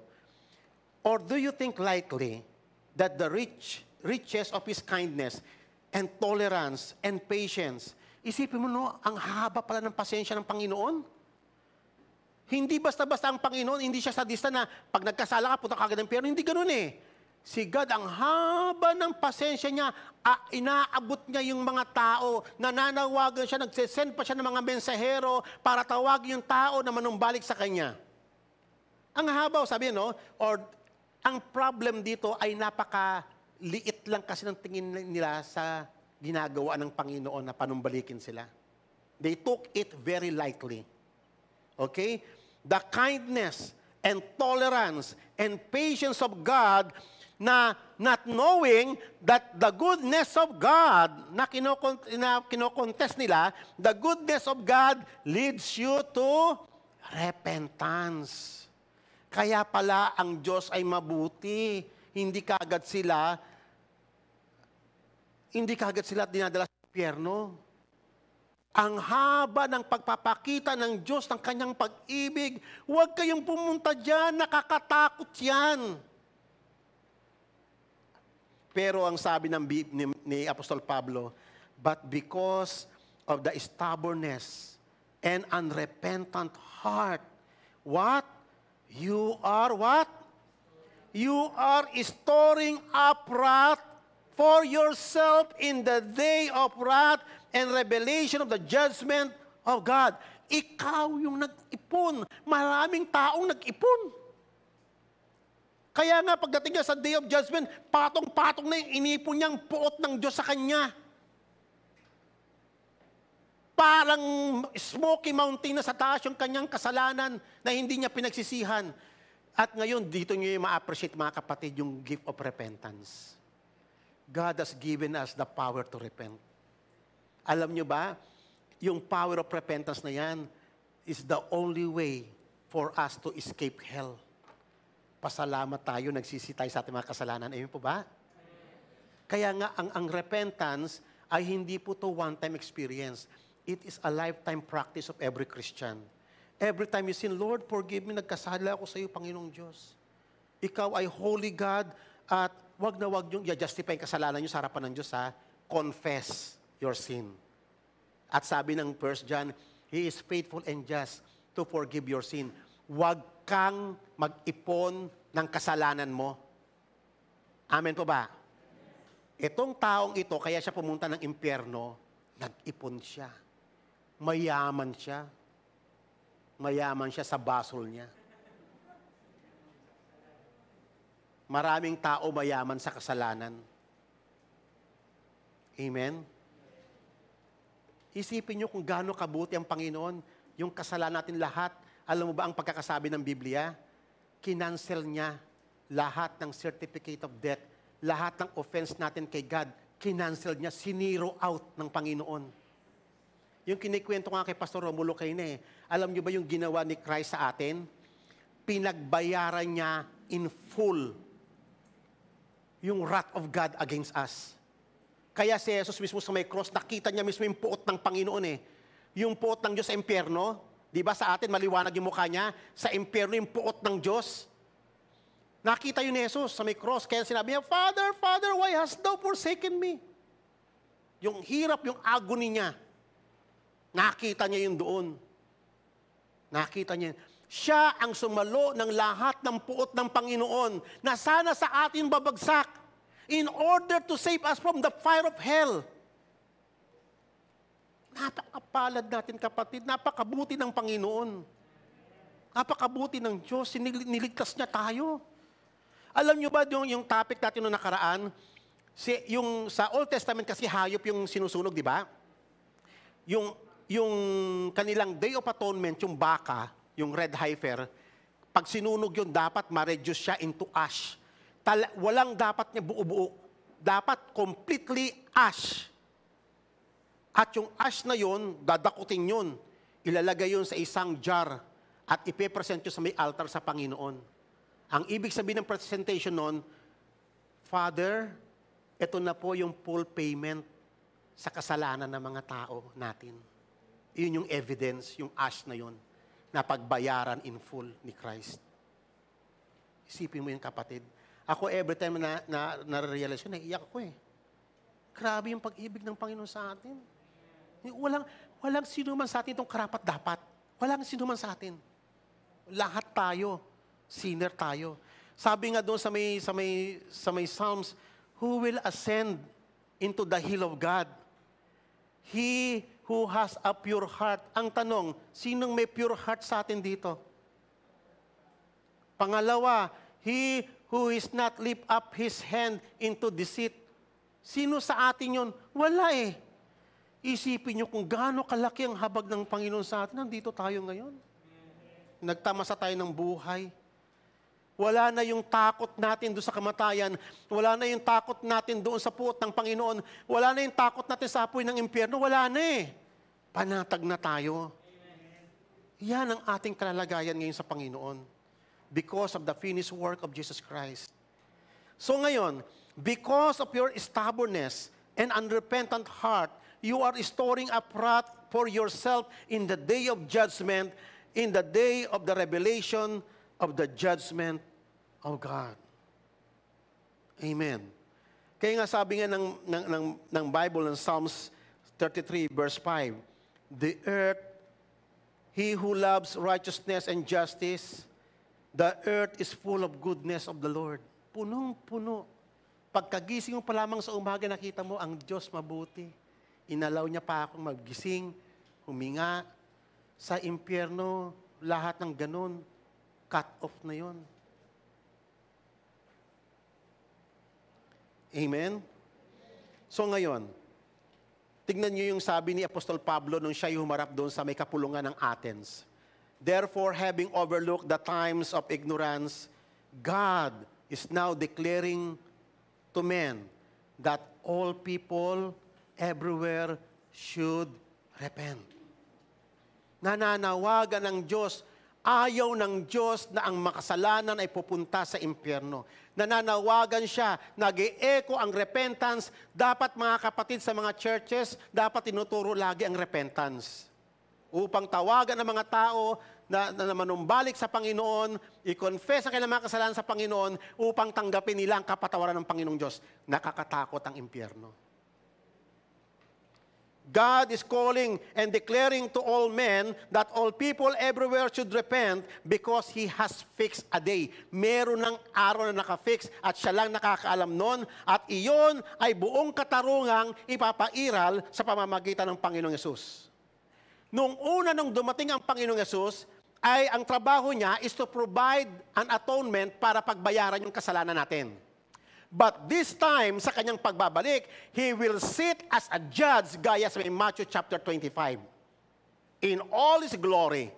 Or do you think likely that the rich, riches of His kindness and tolerance and patience, isipin mo no, ang haba pala ng pasensya ng Panginoon? Hindi basta-basta ang Panginoon, hindi siya sadista na pag nagkasala ka, punta ka ng pero. Hindi ganun eh. Si God, ang haba ng pasensya niya, ah, inaabot niya yung mga tao, nananawagan siya, nagsesend pa siya ng mga mensahero para tawagin yung tao na manumbalik sa kanya. Ang haba, sabi no, or ang problem dito ay napaka liit lang kasi ng tingin nila sa ginagawa ng Panginoon na panumbalikin sila. They took it very lightly. Okay? the kindness and tolerance and patience of God na not knowing that the goodness of God na, kinokontest nila, the goodness of God leads you to repentance. Kaya pala ang Diyos ay mabuti. Hindi kagad sila, hindi kagad sila dinadala sa impyerno. Ang haba ng pagpapakita ng Diyos ng kanyang pag-ibig, huwag kayong pumunta dyan, nakakatakot yan. Pero ang sabi ng, ni, ni Apostol Pablo, But because of the stubbornness and unrepentant heart, what? You are what? You are storing up wrath for yourself in the day of wrath and revelation of the judgment of God. Ikaw yung nag-ipon. Maraming taong nag-ipon. Kaya nga pagdating niya sa day of judgment, patong-patong na yung inipon niyang puot ng Diyos sa kanya. Parang smoky mountain na sa taas yung kanyang kasalanan na hindi niya pinagsisihan. At ngayon, dito niyo ma-appreciate mga kapatid yung gift of repentance. God has given us the power to repent. Alam nyo ba, yung power of repentance na yan is the only way for us to escape hell. Pasalamat tayo, nagsisi tayo sa ating mga kasalanan. Amen po ba? Kaya nga, ang, ang repentance ay hindi po to one-time experience. It is a lifetime practice of every Christian. Every time you sin, Lord, forgive me, nagkasala ako sa iyo, Panginoong Diyos. Ikaw ay holy God at wag na wag yung, yeah, justify yung kasalanan nyo sa harapan ng Diyos, ha? Confess your sin. At sabi ng 1 John, He is faithful and just to forgive your sin. Huwag kang mag-ipon ng kasalanan mo. Amen po ba? Itong taong ito, kaya siya pumunta ng impyerno, nag-ipon siya. Mayaman siya. Mayaman siya sa basol niya. Maraming tao mayaman sa kasalanan. Amen? Isipin nyo kung gaano kabuti ang Panginoon. Yung kasalanan natin lahat. Alam mo ba ang pagkakasabi ng Biblia? Kinansel niya lahat ng certificate of death. Lahat ng offense natin kay God, kinansel niya, siniro out ng Panginoon. Yung kinikwento nga kay Pastor Romulo kayo na eh, alam niyo ba yung ginawa ni Christ sa atin? Pinagbayaran niya in full yung wrath of God against us. Kaya si Jesus mismo sa may cross, nakita niya mismo yung puot ng Panginoon eh. Yung puot ng Diyos sa impyerno, di ba sa atin maliwanag yung mukha niya, sa impyerno yung puot ng Diyos. Nakita yun ni Jesus sa may cross, kaya sinabi niya, Father, Father, why hast thou forsaken me? Yung hirap, yung agony niya, nakita niya yun doon. Nakita niya. Siya ang sumalo ng lahat ng puot ng Panginoon na sana sa atin babagsak in order to save us from the fire of hell. Napakapalad natin kapatid, napakabuti ng Panginoon. Napakabuti ng Diyos, siniligtas niya tayo. Alam niyo ba yung, yung topic natin noong nakaraan? Si, yung sa Old Testament kasi hayop yung sinusunog, di ba? Yung, yung kanilang Day of Atonement, yung baka, yung red heifer, pag sinunog yun, dapat ma-reduce siya into ash. Tal- walang dapat niya buo-buo. Dapat completely ash. At yung ash na yon, dadakutin yon. Ilalagay yon sa isang jar at ipepresent yun sa may altar sa Panginoon. Ang ibig sabihin ng presentation noon, Father, ito na po yung full payment sa kasalanan ng mga tao natin. Iyon yung evidence, yung ash na yon na pagbayaran in full ni Christ. Isipin mo yung kapatid, ako every time na, na nare-realize ko, naiiyak ako eh. Grabe yung pag-ibig ng Panginoon sa atin. Walang, walang sino man sa atin itong karapat-dapat. Walang sino man sa atin. Lahat tayo. Sinner tayo. Sabi nga doon sa may, sa may, sa may Psalms, Who will ascend into the hill of God? He who has a pure heart. Ang tanong, sinong may pure heart sa atin dito? Pangalawa, he who is not lift up his hand into deceit. Sino sa atin yon? Wala eh. Isipin nyo kung gaano kalaki ang habag ng Panginoon sa atin. Nandito tayo ngayon. Nagtamasa tayo ng buhay. Wala na yung takot natin doon sa kamatayan. Wala na yung takot natin doon sa puot ng Panginoon. Wala na yung takot natin sa apoy ng impyerno. Wala na eh. Panatag na tayo. Yan ang ating kalalagayan ngayon sa Panginoon because of the finished work of Jesus Christ. So ngayon, because of your stubbornness and unrepentant heart, you are storing up wrath for yourself in the day of judgment, in the day of the revelation of the judgment of God. Amen. Kaya nga sabi nga ng, ng, ng, ng Bible ng Psalms 33 verse 5, The earth, he who loves righteousness and justice, The earth is full of goodness of the Lord. Punong-puno. Pagkagising mo pa lamang sa umaga, nakita mo ang Diyos mabuti. Inalaw niya pa akong magising, huminga. Sa impyerno, lahat ng ganun, cut off na yon. Amen? So ngayon, tignan niyo yung sabi ni Apostol Pablo nung siya humarap doon sa may kapulungan ng Athens. Therefore, having overlooked the times of ignorance, God is now declaring to men that all people everywhere should repent. Nananawagan ng Diyos, ayaw ng Diyos na ang makasalanan ay pupunta sa impyerno. Nananawagan siya, nag echo ang repentance. Dapat mga kapatid sa mga churches, dapat tinuturo lagi ang repentance upang tawagan ang mga tao na, na, na manumbalik sa Panginoon, i-confess ang kanilang mga kasalanan sa Panginoon upang tanggapin nila ang kapatawaran ng Panginoong Diyos. Nakakatakot ang impyerno. God is calling and declaring to all men that all people everywhere should repent because He has fixed a day. Meron ng araw na nakafix at siya lang nakakaalam noon at iyon ay buong katarungang ipapairal sa pamamagitan ng Panginoong Yesus. Noong una nung dumating ang Panginoong Yesus, ay ang trabaho niya is to provide an atonement para pagbayaran yung kasalanan natin. But this time, sa kanyang pagbabalik, He will sit as a judge, gaya sa Matthew chapter 25. In all His glory,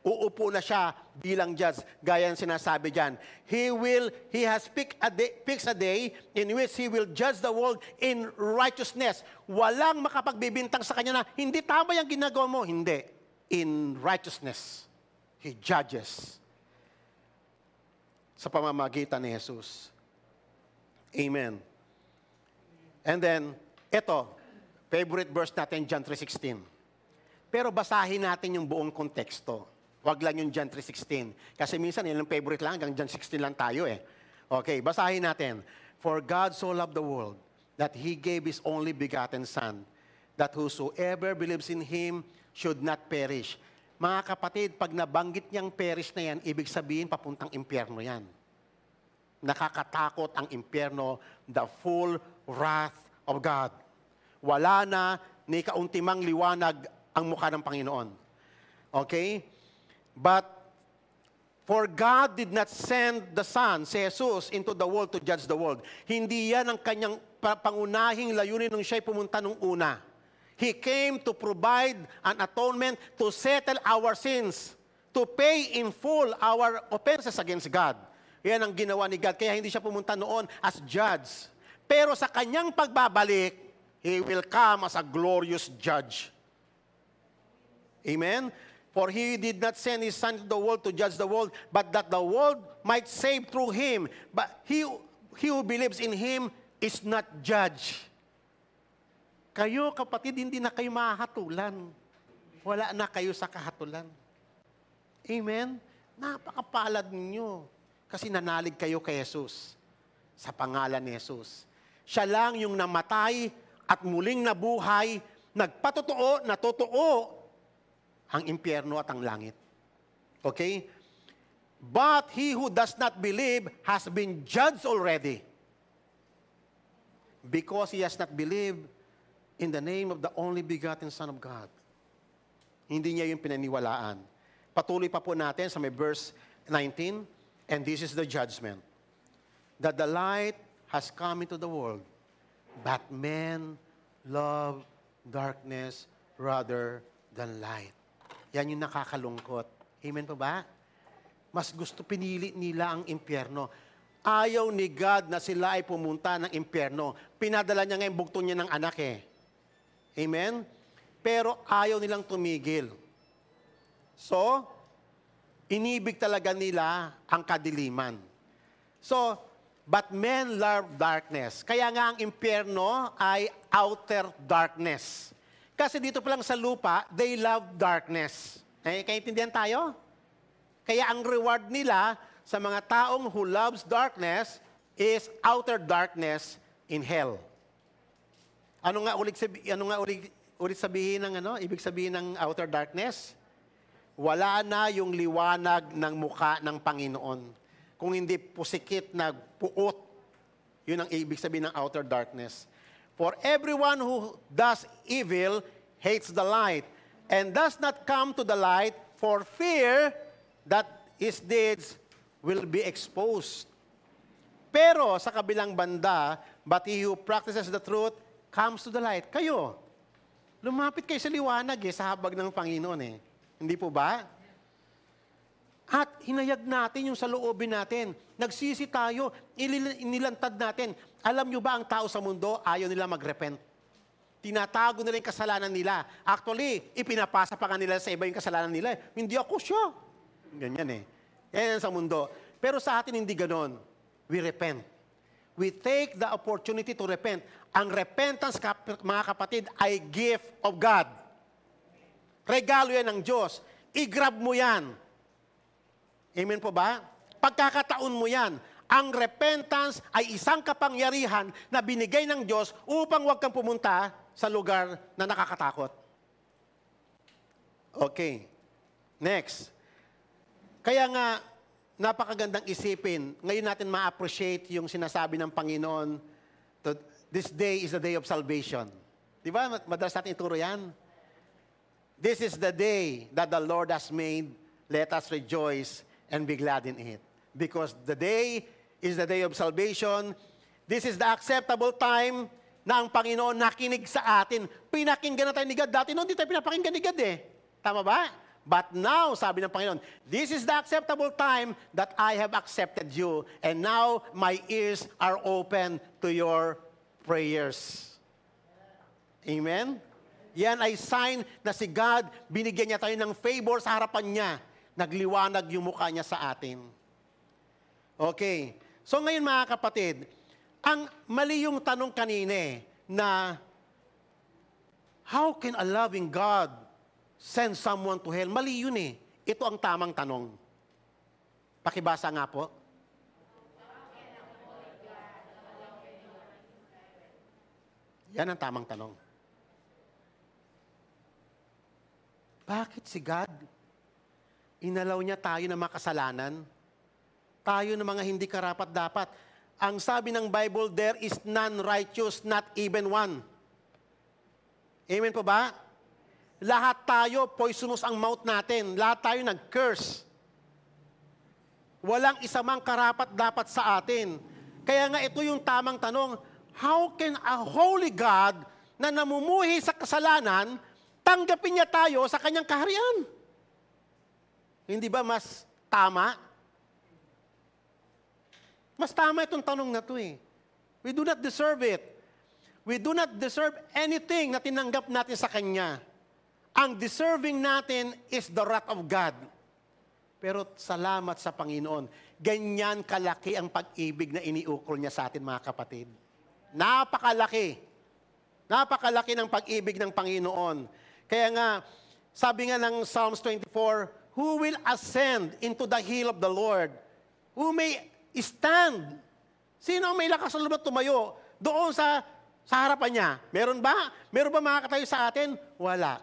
uupo na siya bilang judge gaya ng sinasabi diyan he will he has picked a day picks a day in which he will judge the world in righteousness walang makapagbibintang sa kanya na hindi tama yung ginagawa mo hindi in righteousness he judges sa pamamagitan ni Jesus amen and then ito favorite verse natin John 3:16 pero basahin natin yung buong konteksto Huwag lang yung John 3.16. Kasi minsan, yan ang favorite lang, hanggang John 16 lang tayo eh. Okay, basahin natin. For God so loved the world that He gave His only begotten Son, that whosoever believes in Him should not perish. Mga kapatid, pag nabanggit niyang perish na yan, ibig sabihin papuntang impyerno yan. Nakakatakot ang impyerno, the full wrath of God. Wala na ni kauntimang liwanag ang mukha ng Panginoon. Okay? But For God did not send the Son, si Jesus, into the world to judge the world. Hindi yan ang kanyang pangunahing layunin nung siya'y pumunta nung una. He came to provide an atonement to settle our sins, to pay in full our offenses against God. Yan ang ginawa ni God. Kaya hindi siya pumunta noon as judge. Pero sa kanyang pagbabalik, He will come as a glorious judge. Amen? For he did not send his son to the world to judge the world, but that the world might save through him. But he, he who believes in him is not judged. Kayo, kapatid, hindi na kayo mahatulan. Wala na kayo sa kahatulan. Amen? Napakapalad ninyo. Kasi nanalig kayo kay Jesus. Sa pangalan ni Jesus. Siya lang yung namatay at muling nabuhay, nagpatotoo na totoo ang impyerno at ang langit. Okay? But he who does not believe has been judged already. Because he has not believed in the name of the only begotten Son of God. Hindi niya yung pinaniwalaan. Patuloy pa po natin sa may verse 19, and this is the judgment. That the light has come into the world, but men love darkness rather than light yan yung nakakalungkot. Amen po ba? Mas gusto pinili nila ang impyerno. Ayaw ni God na sila ay pumunta ng impyerno. Pinadala niya ngayon bugtong niya ng anak eh. Amen? Pero ayaw nilang tumigil. So, inibig talaga nila ang kadiliman. So, but men love darkness. Kaya nga ang impyerno ay outer darkness. Kasi dito pa lang sa lupa, they love darkness. Eh, kaintindihan tayo? Kaya ang reward nila sa mga taong who loves darkness is outer darkness in hell. Ano nga ulit sabi, ano nga ulit, ulit sabihin ng ano? Ibig sabihin ng outer darkness? Wala na yung liwanag ng muka ng Panginoon. Kung hindi pusikit na puot, yun ang ibig sabihin ng outer darkness. For everyone who does evil hates the light and does not come to the light for fear that his deeds will be exposed. Pero sa kabilang banda, but he who practices the truth comes to the light. Kayo, lumapit kayo sa liwanag eh, sa habag ng Panginoon eh. Hindi po ba? At hinayag natin yung sa loobin natin. Nagsisi tayo, inilantad natin. Alam nyo ba ang tao sa mundo, ayaw nila magrepent. Tinatago nila yung kasalanan nila. Actually, ipinapasa pa nga nila sa iba yung kasalanan nila. Eh. Hindi ako siya. Ganyan eh. Yan sa mundo. Pero sa atin hindi ganon. We repent. We take the opportunity to repent. Ang repentance, kap- mga kapatid, ay gift of God. Regalo yan ng Diyos. I-grab mo yan. Amen po ba? Pagkakataon mo yan. Ang repentance ay isang kapangyarihan na binigay ng Diyos upang huwag kang pumunta sa lugar na nakakatakot. Okay. Next. Kaya nga, napakagandang isipin. Ngayon natin ma-appreciate yung sinasabi ng Panginoon, this day is the day of salvation. Di ba? Madalas natin ituro yan. This is the day that the Lord has made. Let us rejoice and be glad in it. Because the day is the day of salvation. This is the acceptable time na ang Panginoon nakinig sa atin. Pinakinggan na tayo ni God. Dati noon, hindi tayo pinapakinggan ni God eh. Tama ba? But now, sabi ng Panginoon, this is the acceptable time that I have accepted you. And now, my ears are open to your prayers. Amen? Yan ay sign na si God, binigyan niya tayo ng favor sa harapan niya. Nagliwanag yung mukha niya sa atin. Okay. So ngayon mga kapatid, ang mali yung tanong kanine eh, na how can a loving God send someone to hell? Mali yun eh. Ito ang tamang tanong. Pakibasa nga po. Yan ang tamang tanong. Bakit si God inalaw niya tayo na makasalanan? tayo ng mga hindi karapat-dapat. Ang sabi ng Bible, there is none righteous, not even one. Amen po ba? Lahat tayo, poisonous ang mouth natin. Lahat tayo nag-curse. Walang isa mang karapat-dapat sa atin. Kaya nga ito yung tamang tanong, how can a holy God na namumuhi sa kasalanan, tanggapin niya tayo sa kanyang kaharian? Hindi ba mas tama? Mas tama itong tanong na to eh. We do not deserve it. We do not deserve anything na tinanggap natin sa Kanya. Ang deserving natin is the wrath of God. Pero salamat sa Panginoon. Ganyan kalaki ang pag-ibig na iniukol niya sa atin, mga kapatid. Napakalaki. Napakalaki ng pag-ibig ng Panginoon. Kaya nga, sabi nga ng Psalms 24, Who will ascend into the hill of the Lord? Who may Stand. Sino may lakas ng tumayo? Doon sa, sa harapan niya. Meron ba? Meron ba makakatayo sa atin? Wala.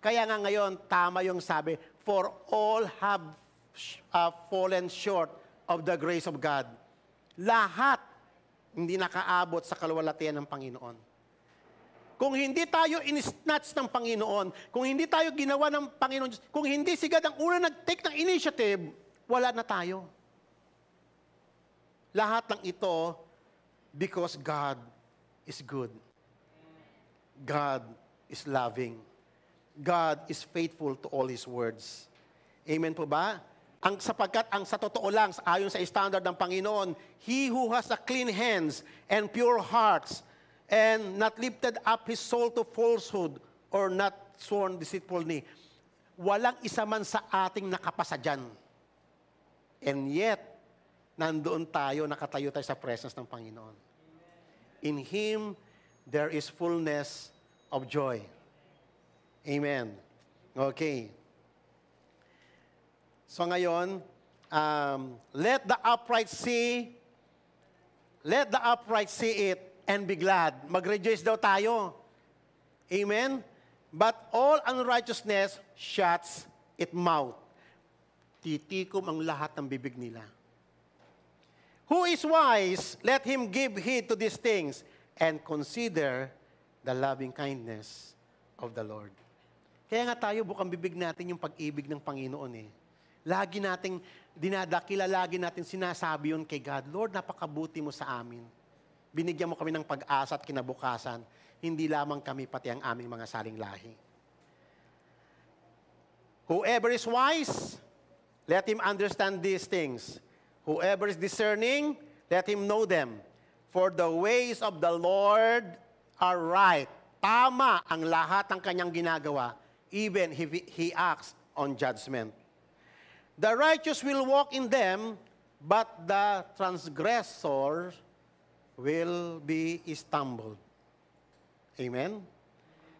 Kaya nga ngayon, tama yung sabi, for all have uh, fallen short of the grace of God. Lahat hindi nakaabot sa kalwalatian ng Panginoon. Kung hindi tayo in-snatch ng Panginoon, kung hindi tayo ginawa ng Panginoon Diyos, kung hindi sigad ang una nag-take ng initiative, wala na tayo. Lahat ng ito because God is good. God is loving. God is faithful to all His words. Amen po ba? Ang sapagkat ang sa totoo lang, ayon sa standard ng Panginoon, He who has a clean hands and pure hearts, and not lifted up his soul to falsehood, or not sworn deceitfully. Walang isa man sa ating nakapasa dyan. And yet, nandoon tayo, nakatayo tayo sa presence ng Panginoon. In Him, there is fullness of joy. Amen. Okay. So ngayon, um, let the upright see, let the upright see it and be glad. Mag-rejoice daw tayo. Amen? But all unrighteousness shuts its mouth. Titikom ang lahat ng bibig nila. Who is wise? Let him give heed to these things and consider the loving kindness of the Lord. Kaya nga tayo, bukang bibig natin yung pag-ibig ng Panginoon eh. Lagi nating dinadakila, lagi natin sinasabi yun kay God, Lord, napakabuti mo sa amin. Binigyan mo kami ng pag-asa at kinabukasan, hindi lamang kami, pati ang aming mga saling lahi. Whoever is wise, let him understand these things Whoever is discerning, let him know them. For the ways of the Lord are right. Tama ang lahat ng kanyang ginagawa, even if he acts on judgment. The righteous will walk in them, but the transgressor will be stumbled. Amen?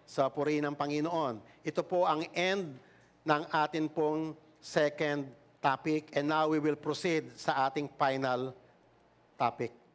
Sa puri ng Panginoon. Ito po ang end ng atin pong second topic and now we will proceed sa ating final topic.